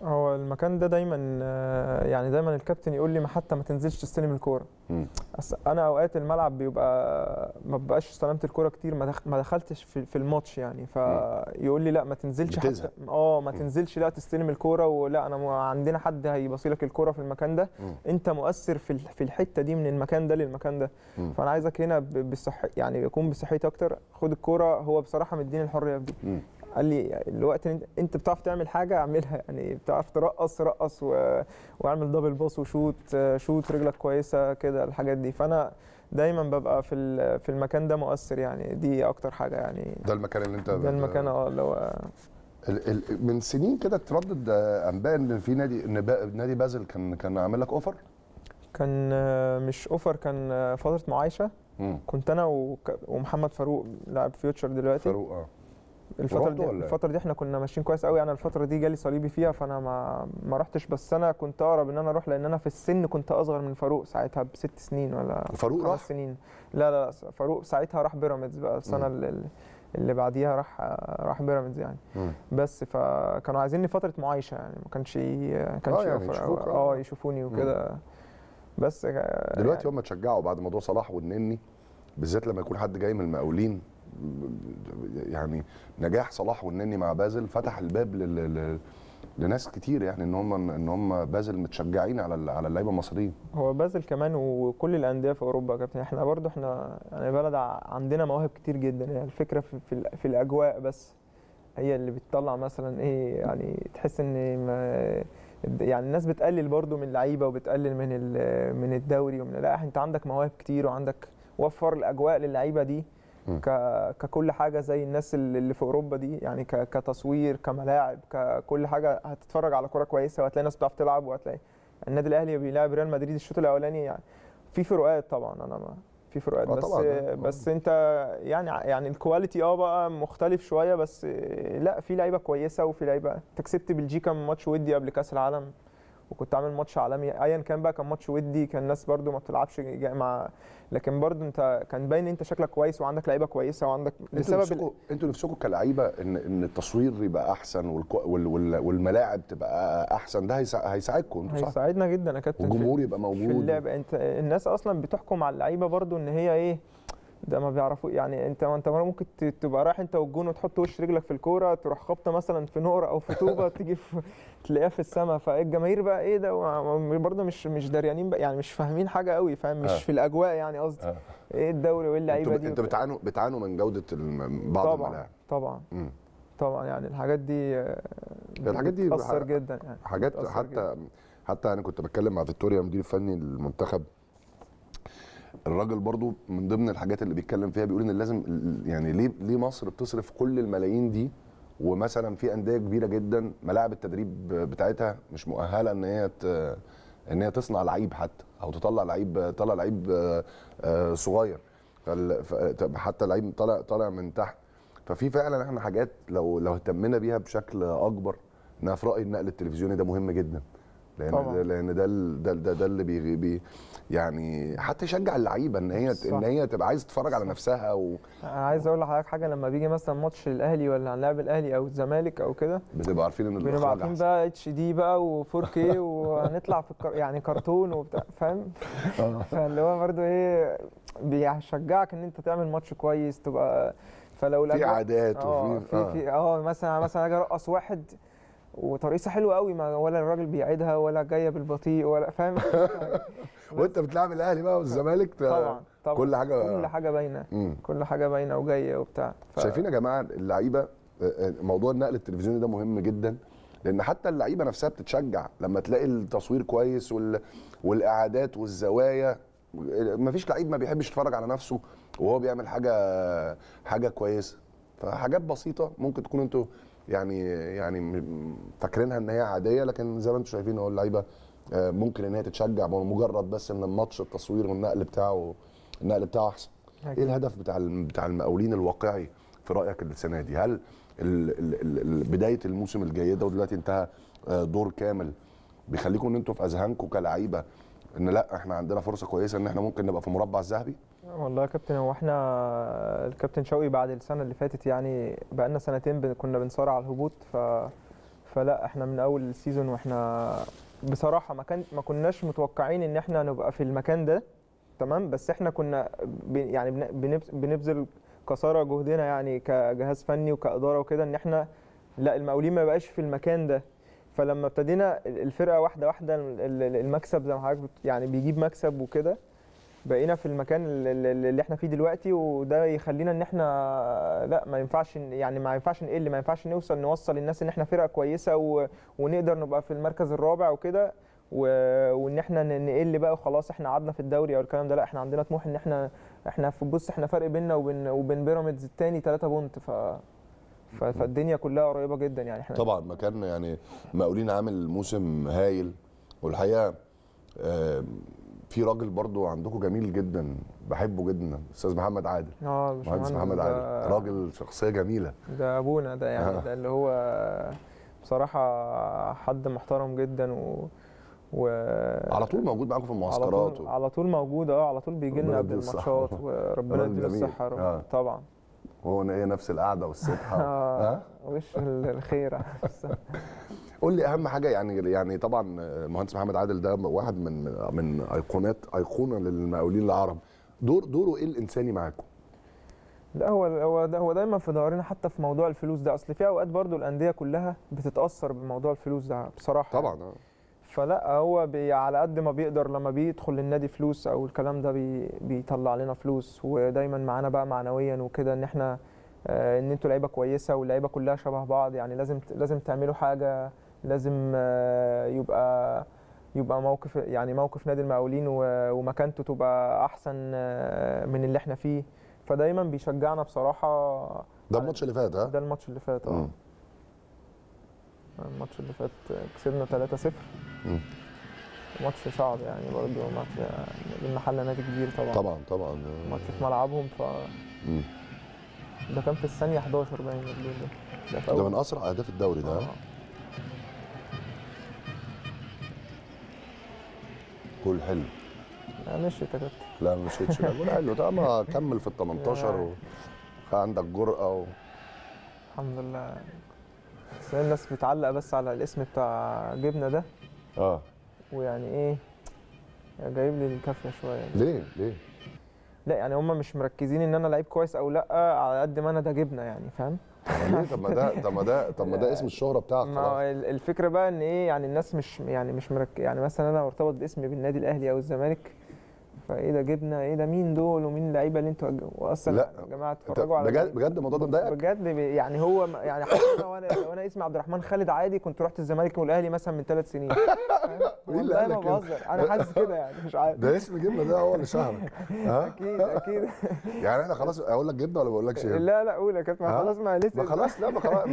هو المكان ده دايما آه، يعني دايما الكابتن يقول لي ما حتى ما تنزلش تستلم الكوره انا اوقات الملعب بيبقى ما ببقاش استلمت الكوره كتير ما دخلتش في الماتش يعني فيقول لي لا ما تنزلش حتى اه ما تنزلش لا تستلم الكوره ولا انا عندنا حد هيبصي لك الكوره في المكان ده انت مؤثر في في الحته دي من المكان ده للمكان ده فانا عايزك هنا بالصح يعني يكون بصحتي اكتر خد الكوره هو بصراحه مديني الحريه في دي قال لي الوقت انت, انت بتعرف تعمل حاجه اعملها يعني بتعرف ترقص رقص و... واعمل دبل باص وشوت شوت رجلك كويسه كده الحاجات دي فانا دايما ببقى في في المكان ده مؤثر يعني دي اكتر حاجه يعني ده المكان اللي انت ده المكان اه اللي هو من سنين كده تردد آه، انباء ان في نادي ان نادي بازل كان كان عامل لك اوفر كان آه، مش اوفر كان آه، فتره معايشه كنت انا ومحمد فاروق لاعب فيوتشر دلوقتي فاروق اه الفتره دي إيه؟ الفتره دي احنا كنا ماشيين كويس قوي انا الفتره دي جالي صليبي فيها فانا ما ما رحتش بس انا كنت اقرب ان انا اروح لان انا في السن كنت اصغر من فاروق ساعتها بست سنين ولا فاروق راح سنين لا لا, لا فاروق ساعتها راح بيراميدز بقى السنه اللي, اللي بعديها راح راح بيراميدز يعني مم. بس فكانوا عايزيني فتره معايشه يعني ما كانش ما كانش اه يعني آه. اه يشوفوني وكده بس دلوقتي يعني هم تشجعوا بعد موضوع صلاح والنني بالذات لما يكون حد جاي من المقاولين يعني نجاح صلاح والنني مع بازل فتح الباب لل لناس كتير يعني ان هم ان هم بازل متشجعين على على اللعيبه المصريين هو بازل كمان وكل الانديه في اوروبا يا كابتن احنا برضو احنا يعني بلد عندنا مواهب كتير جدا يعني الفكره في, في, في الاجواء بس هي اللي بتطلع مثلا ايه يعني تحس ان ما يعني الناس بتقلل برضو من اللعيبه وبتقلل من من الدوري ومن لا انت عندك مواهب كتير وعندك وفر الاجواء للعيبه دي ككل حاجه زي الناس اللي في اوروبا دي يعني كتصوير كملاعب ككل حاجه هتتفرج على كوره كويسه وهتلاقي ناس بتعرف تلعب وهتلاقي النادي الاهلي بيلعب ريال مدريد الشوط الاولاني يعني في فروقات طبعا انا ما في فروقات آه بس طبعاً. آه. بس انت يعني يعني الكواليتي اه بقى مختلف شويه بس لا في لعيبه كويسه وفي لعيبه انت كسبت بلجيكا ماتش ودي قبل كاس العالم وكنت عامل ماتش عالمي ايا كان بقى كان ماتش ودي كان الناس برده ما بتلعبش مع لكن برضه انت كان باين انت شكلك كويس وعندك لعيبه كويسه وعندك لسبب انتوا انتوا نفسكم كلعيبه ان ان التصوير يبقى احسن والكو... وال... وال... والملاعب تبقى احسن ده هيسا... هيساعدكم انتوا صح؟ هيساعدنا جدا يا كابتن الجمهور يبقى موجود في اللعب انت الناس اصلا بتحكم على اللعيبه برضه ان هي ايه ده ما بيعرفوا يعني انت انت ممكن تبقى رايح انت والجون وتحط وش رجلك في الكوره تروح خبطه مثلا في نقره او في طوبه تيجي تلاقيها في السماء فالجماهير بقى ايه ده برضه مش مش دريانين بقى يعني مش فاهمين حاجه قوي فاهم مش آه. في الاجواء يعني قصدي آه. ايه الدوري وايه اللعيبه دي انت بتعانوا بتعانوا من جوده بعض طبعا الملاعب طبعا طبعا يعني الحاجات دي آه، يعني الحاجات دي بتأثر جدا يعني حاجات حتى حتى انا كنت بتكلم مع فيكتوريا المدير الفني للمنتخب الراجل برضو من ضمن الحاجات اللي بيتكلم فيها بيقول ان لازم يعني ليه ليه مصر بتصرف كل الملايين دي ومثلا في انديه كبيره جدا ملاعب التدريب بتاعتها مش مؤهله ان هي ان هي تصنع لعيب حتى او تطلع لعيب طلع لعيب آه، آه، صغير حتى لعيب طالع طالع من تحت ففي فعلا احنا حاجات لو لو اهتمنا بيها بشكل اكبر انا في رايي النقل التلفزيوني ده مهم جدا لان طبعا. لان ده ده ده, ده اللي بي يعني حتى يشجع اللعيبه ان هي صح. ان هي تبقى عايزه تتفرج على نفسها و... انا عايز اقول لحضرتك حاجه لما بيجي مثلا ماتش الاهلي ولا هنلاعب الاهلي او الزمالك او كده بتبقى عارفين ان بنبقى عارفين بقى اتش دي بقى و4 كي وهنطلع في الكر... يعني كرتون وبتاع فاهم آه. فاللي هو برده ايه بيشجعك ان انت تعمل ماتش كويس تبقى فلو في عادات وفي آه،, اه في اه مثلا مثلا اجي ارقص واحد وترقيصه حلوه قوي ما ولا الراجل بيعيدها ولا جايه بالبطيء ولا فاهم وانت بتلعب الاهلي بقى والزمالك طبعا طبعا كل حاجه كل حاجه باينه كل حاجه باينه وجايه وبتاع ف... شايفين يا جماعه اللعيبه آه، آه، موضوع النقل التلفزيوني ده مهم جدا لان حتى اللعيبه نفسها بتتشجع لما تلاقي التصوير كويس وال... والاعادات والزوايا مفيش لعيب ما بيحبش يتفرج على نفسه وهو بيعمل حاجه حاجه كويسه فحاجات بسيطه ممكن تكون انتوا يعني يعني فاكرينها ان هي عاديه لكن زي ما انتم شايفين هو اللعيبه آه، ممكن ان هي تتشجع مجرد بس ان الماتش التصوير والنقل بتاعه النقل بتاعه احسن ايه الهدف بتاع بتاع المقاولين الواقعي في رايك السنه دي هل بدايه الموسم الجيده ودلوقتي انتهى آه، دور كامل بيخليكم ان انتوا في اذهانكم كلعيبه ان لا احنا عندنا فرصه كويسه ان احنا ممكن نبقى في مربع الذهبي والله يا كابتن هو احنا الكابتن شوقي بعد السنه اللي فاتت يعني بقى لنا سنتين بن كنا بنصارع على الهبوط ف فلا احنا من اول السيزون واحنا بصراحه ما كان ما كناش متوقعين ان احنا نبقى في المكان ده تمام بس احنا كنا يعني بنبذل كساره جهدنا يعني كجهاز فني وكاداره وكده ان احنا لا المقاولين ما بقاش في المكان ده فلما ابتدينا الفرقه واحده واحده المكسب زي ما حضرتك يعني بيجيب مكسب وكده بقينا في المكان اللي احنا فيه دلوقتي وده يخلينا ان احنا لا ما ينفعش يعني ما ينفعش نقل ما ينفعش نوصل نوصل الناس ان احنا فرقه كويسه و... ونقدر نبقى في المركز الرابع وكده وان احنا نقل بقى وخلاص احنا قعدنا في الدوري او الكلام ده لا احنا عندنا طموح ان احنا احنا في بص احنا فرق بيننا وبين وبين بيراميدز الثاني 3 بونت ف فالدنيا كلها قريبه جدا يعني احنا طبعا مكان يعني مقاولين عامل موسم هايل والحقيقه في راجل برضو عندكم جميل جدا بحبه جدا استاذ محمد عادل اه مهندس محمد عادل راجل شخصيه جميله ده ابونا ده يعني آه. ده اللي هو بصراحه حد محترم جدا و و على طول موجود معاكم في المعسكرات على طول, و... على طول موجود اه على طول بيجي لنا قبل الماتشات وربنا يديله الصحه آه. طبعا وهو ايه نفس القعده والسبحه اه وش الخيره قول لي اهم حاجه يعني يعني طبعا المهندس آه، محمد عادل ده واحد من من ايقونات ايقونه للمقاولين العرب دور دوره ايه الانساني معاكم لا هو هو ده هو دايما في دورنا حتى في موضوع الفلوس ده اصل في اوقات برضو الانديه كلها بتتاثر بموضوع الفلوس ده بصراحه طبعا آه. فلا هو بي على قد ما بيقدر لما بيدخل للنادي فلوس او الكلام ده بي بيطلع لنا فلوس ودايما معانا بقى معنويا وكده ان احنا آه، ان انتوا لعيبه كويسه واللعيبه كلها شبه بعض يعني لازم لازم تعملوا حاجه لازم آه، يبقى يبقى موقف يعني موقف نادي المقاولين ومكانته تبقى احسن آه، من اللي احنا فيه فدايما بيشجعنا بصراحه ده الماتش اللي فات ها ده الماتش اللي فات اه الماتش اللي فات كسبنا 3-0 ماتش صعب يعني برضه ماتش يعني المحله حل نادي كبير طبعا طبعا طبعا ماتش في ملعبهم ف مم. ده كان في الثانيه 11 باين الجول ده ده, من اسرع اهداف الدوري ده آه. جول حلو لا مشيت يا كابتن لا مشيتش لا جول حلو طب ما كمل في ال 18 وعندك جرأه و... الحمد لله الناس بتعلق بس على الاسم بتاع جبنه ده اه ويعني ايه يعني جايب لي الكافيه شويه يعني. ليه ليه لا يعني هم مش مركزين ان انا لعيب كويس او لا على قد ما انا ده جبنه يعني فاهم يعني طب ما ده طب ما ده طب ما ده اسم الشهره بتاعك ما الفكره بقى ان ايه يعني الناس مش يعني مش مرك... يعني مثلا انا ارتبط باسمي بالنادي الاهلي او الزمالك فايه ده جبنا ايه ده مين دول ومين اللعيبه اللي انتوا اصلا يا جماعه اتفرجوا على بجد بجد الموضوع ده مضايقك بجد يعني هو يعني حتى وانا وانا اسمي عبد الرحمن خالد عادي كنت رحت الزمالك والأهلي مثلا من ثلاث سنين مين إيه اللي قال لك انا حاسس كده يعني مش عارف ده اسم جبنه ده هو اللي شهرك اكيد اكيد يعني انا خلاص اقول لك جبنه ولا ما اقولكش لا لا قول يا كابتن خلاص ما لسه خلاص لا ما خلاص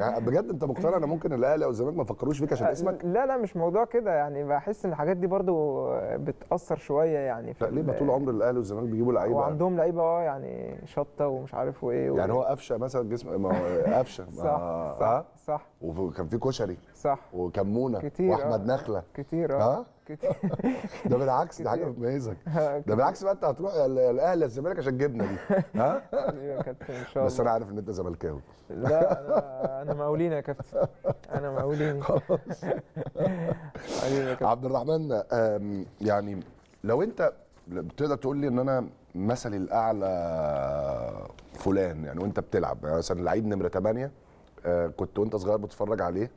يعني بجد انت مقتنع ان ممكن الاهلي او الزمالك ما فكروش فيك عشان اسمك لا لا مش موضوع كده يعني بحس ان الحاجات دي برضو بتاثر شويه يعني يعني ليه طول عمر الاهلي والزمالك بيجيبوا لعيبه وعندهم يعني. لعيبه اه يعني شطه ومش عارف وايه يعني يعني هو قفشه مثلا جسم ما قفشه صح, آه. صح صح وكان في كشري صح وكمونه كتير واحمد آه. نخله كتير اه كتير ده بالعكس دي حاجه بتميزك ده بالعكس بقى انت هتروح الاهلي الزمالك عشان جبنه دي ها بس انا عارف ان انت زملكاوي لا انا مقاولين يا كابتن انا مقاولين خلاص أيوة عبد الرحمن يعني لو انت بتقدر تقول لي ان انا مثلي الاعلى فلان يعني وانت بتلعب يعني مثلا لعيب نمره 8 آه، كنت وانت صغير بتتفرج عليه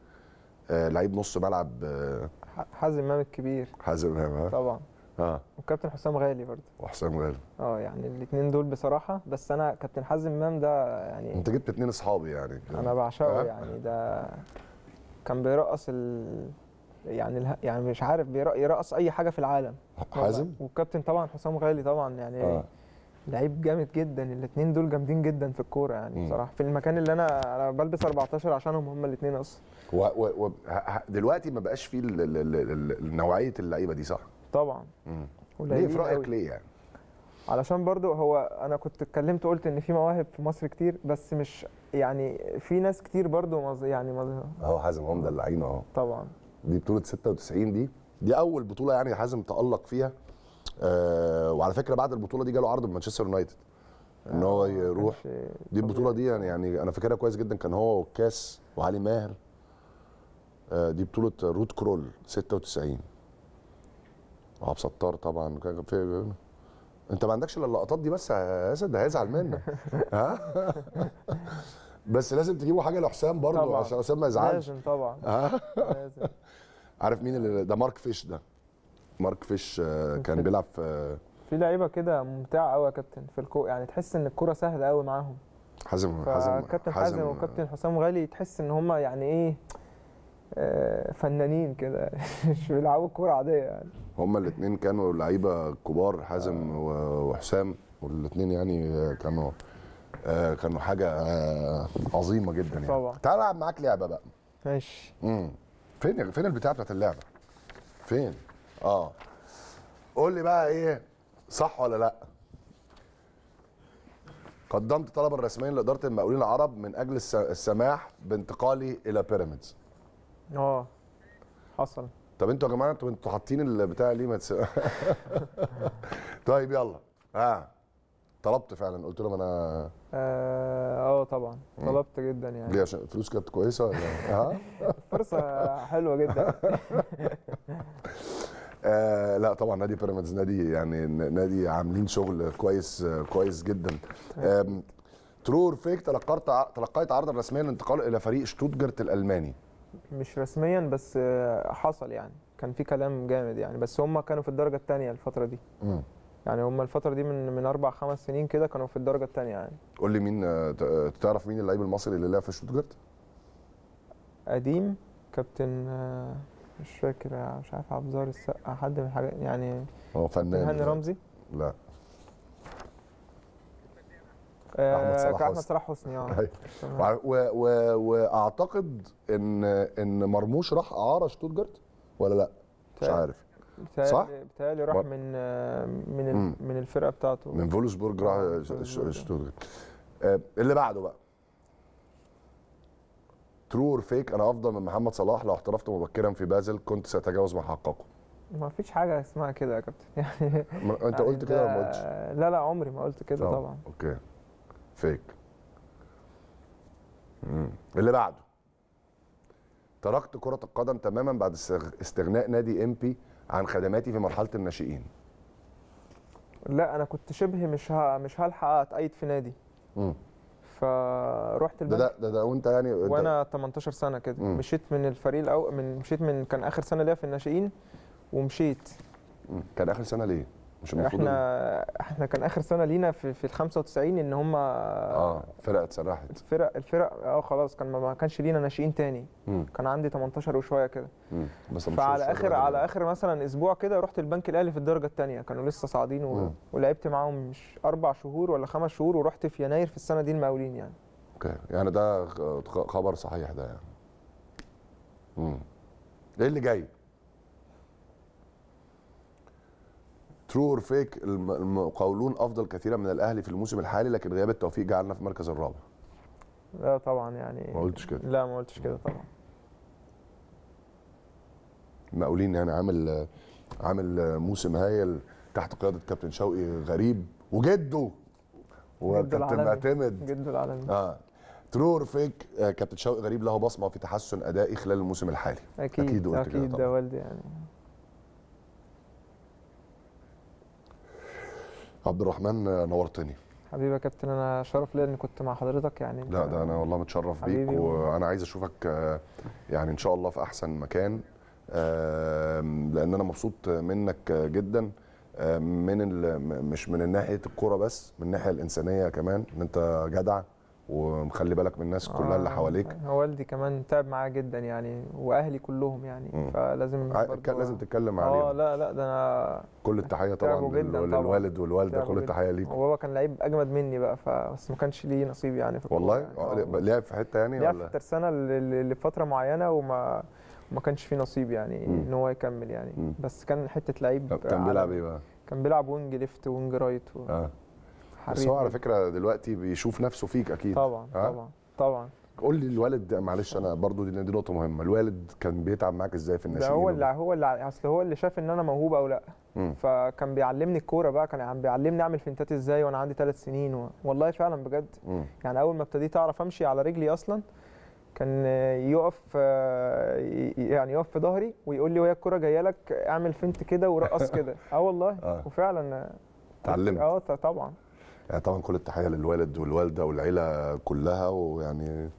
آه، لعيب نص ملعب آه، حازم امام الكبير حازم امام طبعا اه وكابتن حسام غالي برضه وحسام غالي اه يعني الاثنين دول بصراحه بس انا كابتن حازم امام ده يعني انت جبت اثنين اصحابي يعني انا بعشقه آه. يعني ده كان بيرقص ال... يعني ال... يعني مش عارف بيرقص اي حاجه في العالم حازم والكابتن طبعا حسام غالي طبعا يعني آه. لعيب جامد جدا الاثنين دول جامدين جدا في الكوره يعني م. بصراحه في المكان اللي انا انا بلبس 14 عشانهم هم الاثنين اصلا و... و... و... دلوقتي ما بقاش فيه ال... ال... ال... نوعيه اللعيبه دي صح طبعا ليه في رايك ليه يعني علشان برضو هو انا كنت اتكلمت قلت ان في مواهب في مصر كتير بس مش يعني في ناس كتير برضو مز... يعني مز... هو حازم عمده اللعينه اهو طبعا دي بطوله 96 دي دي اول بطوله يعني حازم تالق فيها آه، وعلى فكره بعد البطوله دي جاله عرض من مانشستر يونايتد ان هو آه، يروح دي البطوله دي يعني, يعني انا فاكرها كويس جدا كان هو والكاس وعلي ماهر آه، دي بطوله رود كرول 96 وعب ستار طبعا كان في انت ما عندكش الا اللقطات دي بس يا اسد هيزعل منك ها بس لازم تجيبوا حاجه لحسام برضه عشان حسام ما يزعلش لازم طبعا ها لازم عارف مين اللي ده مارك فيش ده مارك فيش آه، كان بيلعب في في لعيبه كده ممتعه قوي يا كابتن في الكو يعني تحس ان الكوره سهله قوي معاهم حازم حازم كابتن حازم وكابتن حسام غالي تحس ان هم يعني ايه آه، فنانين كده مش بيلعبوا كوره عاديه يعني هما الاثنين كانوا لعيبه كبار حازم آه. وحسام والاثنين يعني كانوا كانوا حاجه عظيمه جدا يعني طبعا تعال العب معاك لعبه بقى ماشي امم فين فين البتاع بتاعت اللعبه فين اه قول لي بقى ايه صح ولا لا قدمت طلبا رسميا لاداره المقاولين العرب من اجل السماح بانتقالي الى بيراميدز اه حصل طب انتوا يا جماعه انتوا حاطين البتاع ليه ما طيب يلا ها آه. طلبت فعلا قلت لهم انا اه, آه، طبعا طلبت جدا يعني ليه عشان الفلوس كانت كويسه ولا اه فرصه حلوه جدا آه لا طبعا نادي بيراميدز نادي يعني نادي عاملين شغل كويس كويس جدا آه. ترور فيك تلقيت تلقيت عرضا رسميا للانتقال الى فريق شتوتجرت الالماني مش رسميا بس آه، حصل يعني كان في كلام جامد يعني بس هم كانوا في الدرجه الثانيه الفتره دي امم يعني هم الفتره دي من من اربع خمس سنين كده كانوا في الدرجه الثانيه يعني قول لي مين آه، آه، تعرف مين اللعيب المصري اللي لعب في شوتجارت؟ قديم كابتن آه، مش فاكر مش عارف عبد الظاهر السقا حد من الحاجات يعني هو فنان هاني رمزي؟ لا احمد صلاح حسني اه أيوه. واعتقد ان ان مرموش راح اعاره شتوتجارت ولا لا؟ مش عارف صح؟ بتهيألي راح من من مم. من الفرقه بتاعته من فولسبورج راح آه، شتوتغارت آه، اللي بعده بقى ترو اور فيك انا افضل من محمد صلاح لو احترفت مبكرا في بازل كنت ساتجاوز ما حققه ما فيش حاجه اسمها كده يا كابتن يعني انت يعني قلت كده ولا ما قلتش؟ لا لا عمري ما قلت كده طبعا اوكي فيك اللي بعده تركت كرة القدم تماما بعد استغناء نادي امبي عن خدماتي في مرحله الناشئين لا انا كنت شبه مش ها مش هلحق اتقيد في نادي امم فروحت البنك ده ده ده وانت يعني وانا 18 سنه كده مشيت من الفريق الاول من مشيت من كان اخر سنه ليا في الناشئين ومشيت مم. كان اخر سنه ليه مش احنا احنا كان اخر سنه لينا في في ال 95 ان هم اه فرقه اتسرحت الفرق الفرق اه خلاص كان ما كانش لينا ناشئين تاني مم. كان عندي 18 وشويه كده بس فعلى اخر على اخر مثلا اسبوع كده رحت البنك الاهلي في الدرجه الثانيه كانوا لسه صاعدين و... ولعبت معاهم مش اربع شهور ولا خمس شهور ورحت في يناير في السنه دي المقاولين يعني اوكي يعني ده خبر صحيح ده يعني امم ايه اللي جاي؟ ترو اور فيك المقاولون افضل كثيرا من الاهلي في الموسم الحالي لكن غياب التوفيق جعلنا في المركز الرابع لا طبعا يعني ما قلتش كده لا ما قلتش كده طبعا مقولين يعني عامل عامل موسم هايل تحت قياده كابتن شوقي غريب وجده وكابتن معتمد جده العالمي اه ترو اور فيك كابتن شوقي غريب له بصمه في تحسن ادائي خلال الموسم الحالي اكيد اكيد, أكيد ده والدي يعني عبد الرحمن نورتني حبيبي يا كابتن انا شرف ليا اني كنت مع حضرتك يعني لا ده انا والله متشرف بيك وانا عايز اشوفك آه، يعني ان شاء الله في احسن مكان لان انا مبسوط منك جدا من مش من ناحيه الكوره بس من الناحيه الانسانيه كمان ان انت جدع ومخلي بالك من الناس كلها آه اللي حواليك والدي كمان تعب معايا جدا يعني واهلي كلهم يعني مم. فلازم لازم تتكلم عليه اه لا لا ده انا كل التحيه طبعا للوالد والوالده كل التحيه ليك وبابا كان لعيب اجمد مني بقى فبس ما كانش ليه نصيب يعني في والله يعني. آه، آه، لعب في حته يعني لعب في الترسانه لفتره معينه وما ما كانش فيه نصيب يعني ان هو يكمل يعني مم. بس كان حته لعيب كان بيلعب ايه بقى؟ كان بيلعب وينج ليفت وينج رايت و... آه. حبيبي بس هو على فكره دلوقتي بيشوف نفسه فيك اكيد طبعا أه؟ طبعا طبعا قول لي الوالد معلش انا برضو دي, نقطه مهمه الوالد كان بيتعب معاك ازاي في الناشئين ده هو اللي هو اللي اصل هو اللي شاف ان انا موهوب او لا مم. فكان بيعلمني الكوره بقى كان بيعلمني اعمل فنتات ازاي وانا عندي ثلاث سنين و... والله فعلا بجد مم. يعني اول ما ابتديت اعرف امشي على رجلي اصلا كان يقف آه، يعني يقف في ظهري ويقول لي وهي الكوره جايه لك اعمل فنت كده ورقص كده اه والله آه. وفعلا اتعلمت اه طبعا يعني طبعا كل التحيه للوالد والوالده والعيله كلها ويعني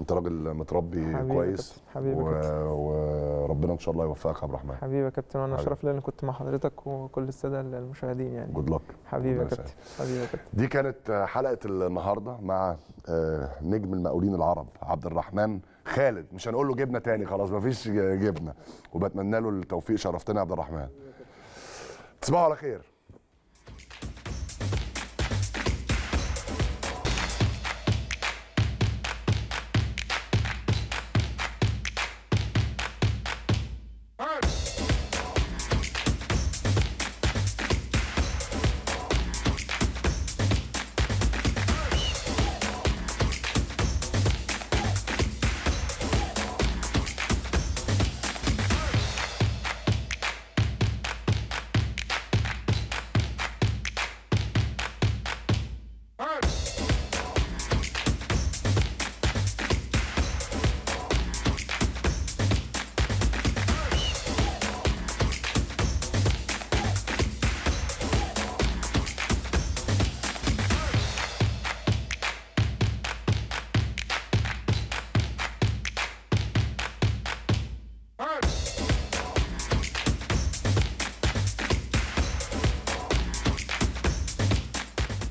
انت راجل متربي حبيبي كويس حبيبي كابتن. وربنا ان شاء الله يوفقك يا عبد الرحمن حبيبي يا كابتن وانا شرف لي اني كنت مع حضرتك وكل الساده المشاهدين يعني جود لك حبيبي يا كابتن حبيبي يا كابتن دي كانت حلقه النهارده مع آه، نجم المقاولين العرب عبد الرحمن خالد مش هنقول له جبنه تاني خلاص مفيش جبنه وبتمنى له التوفيق شرفتنا يا عبد الرحمن تصبحوا على خير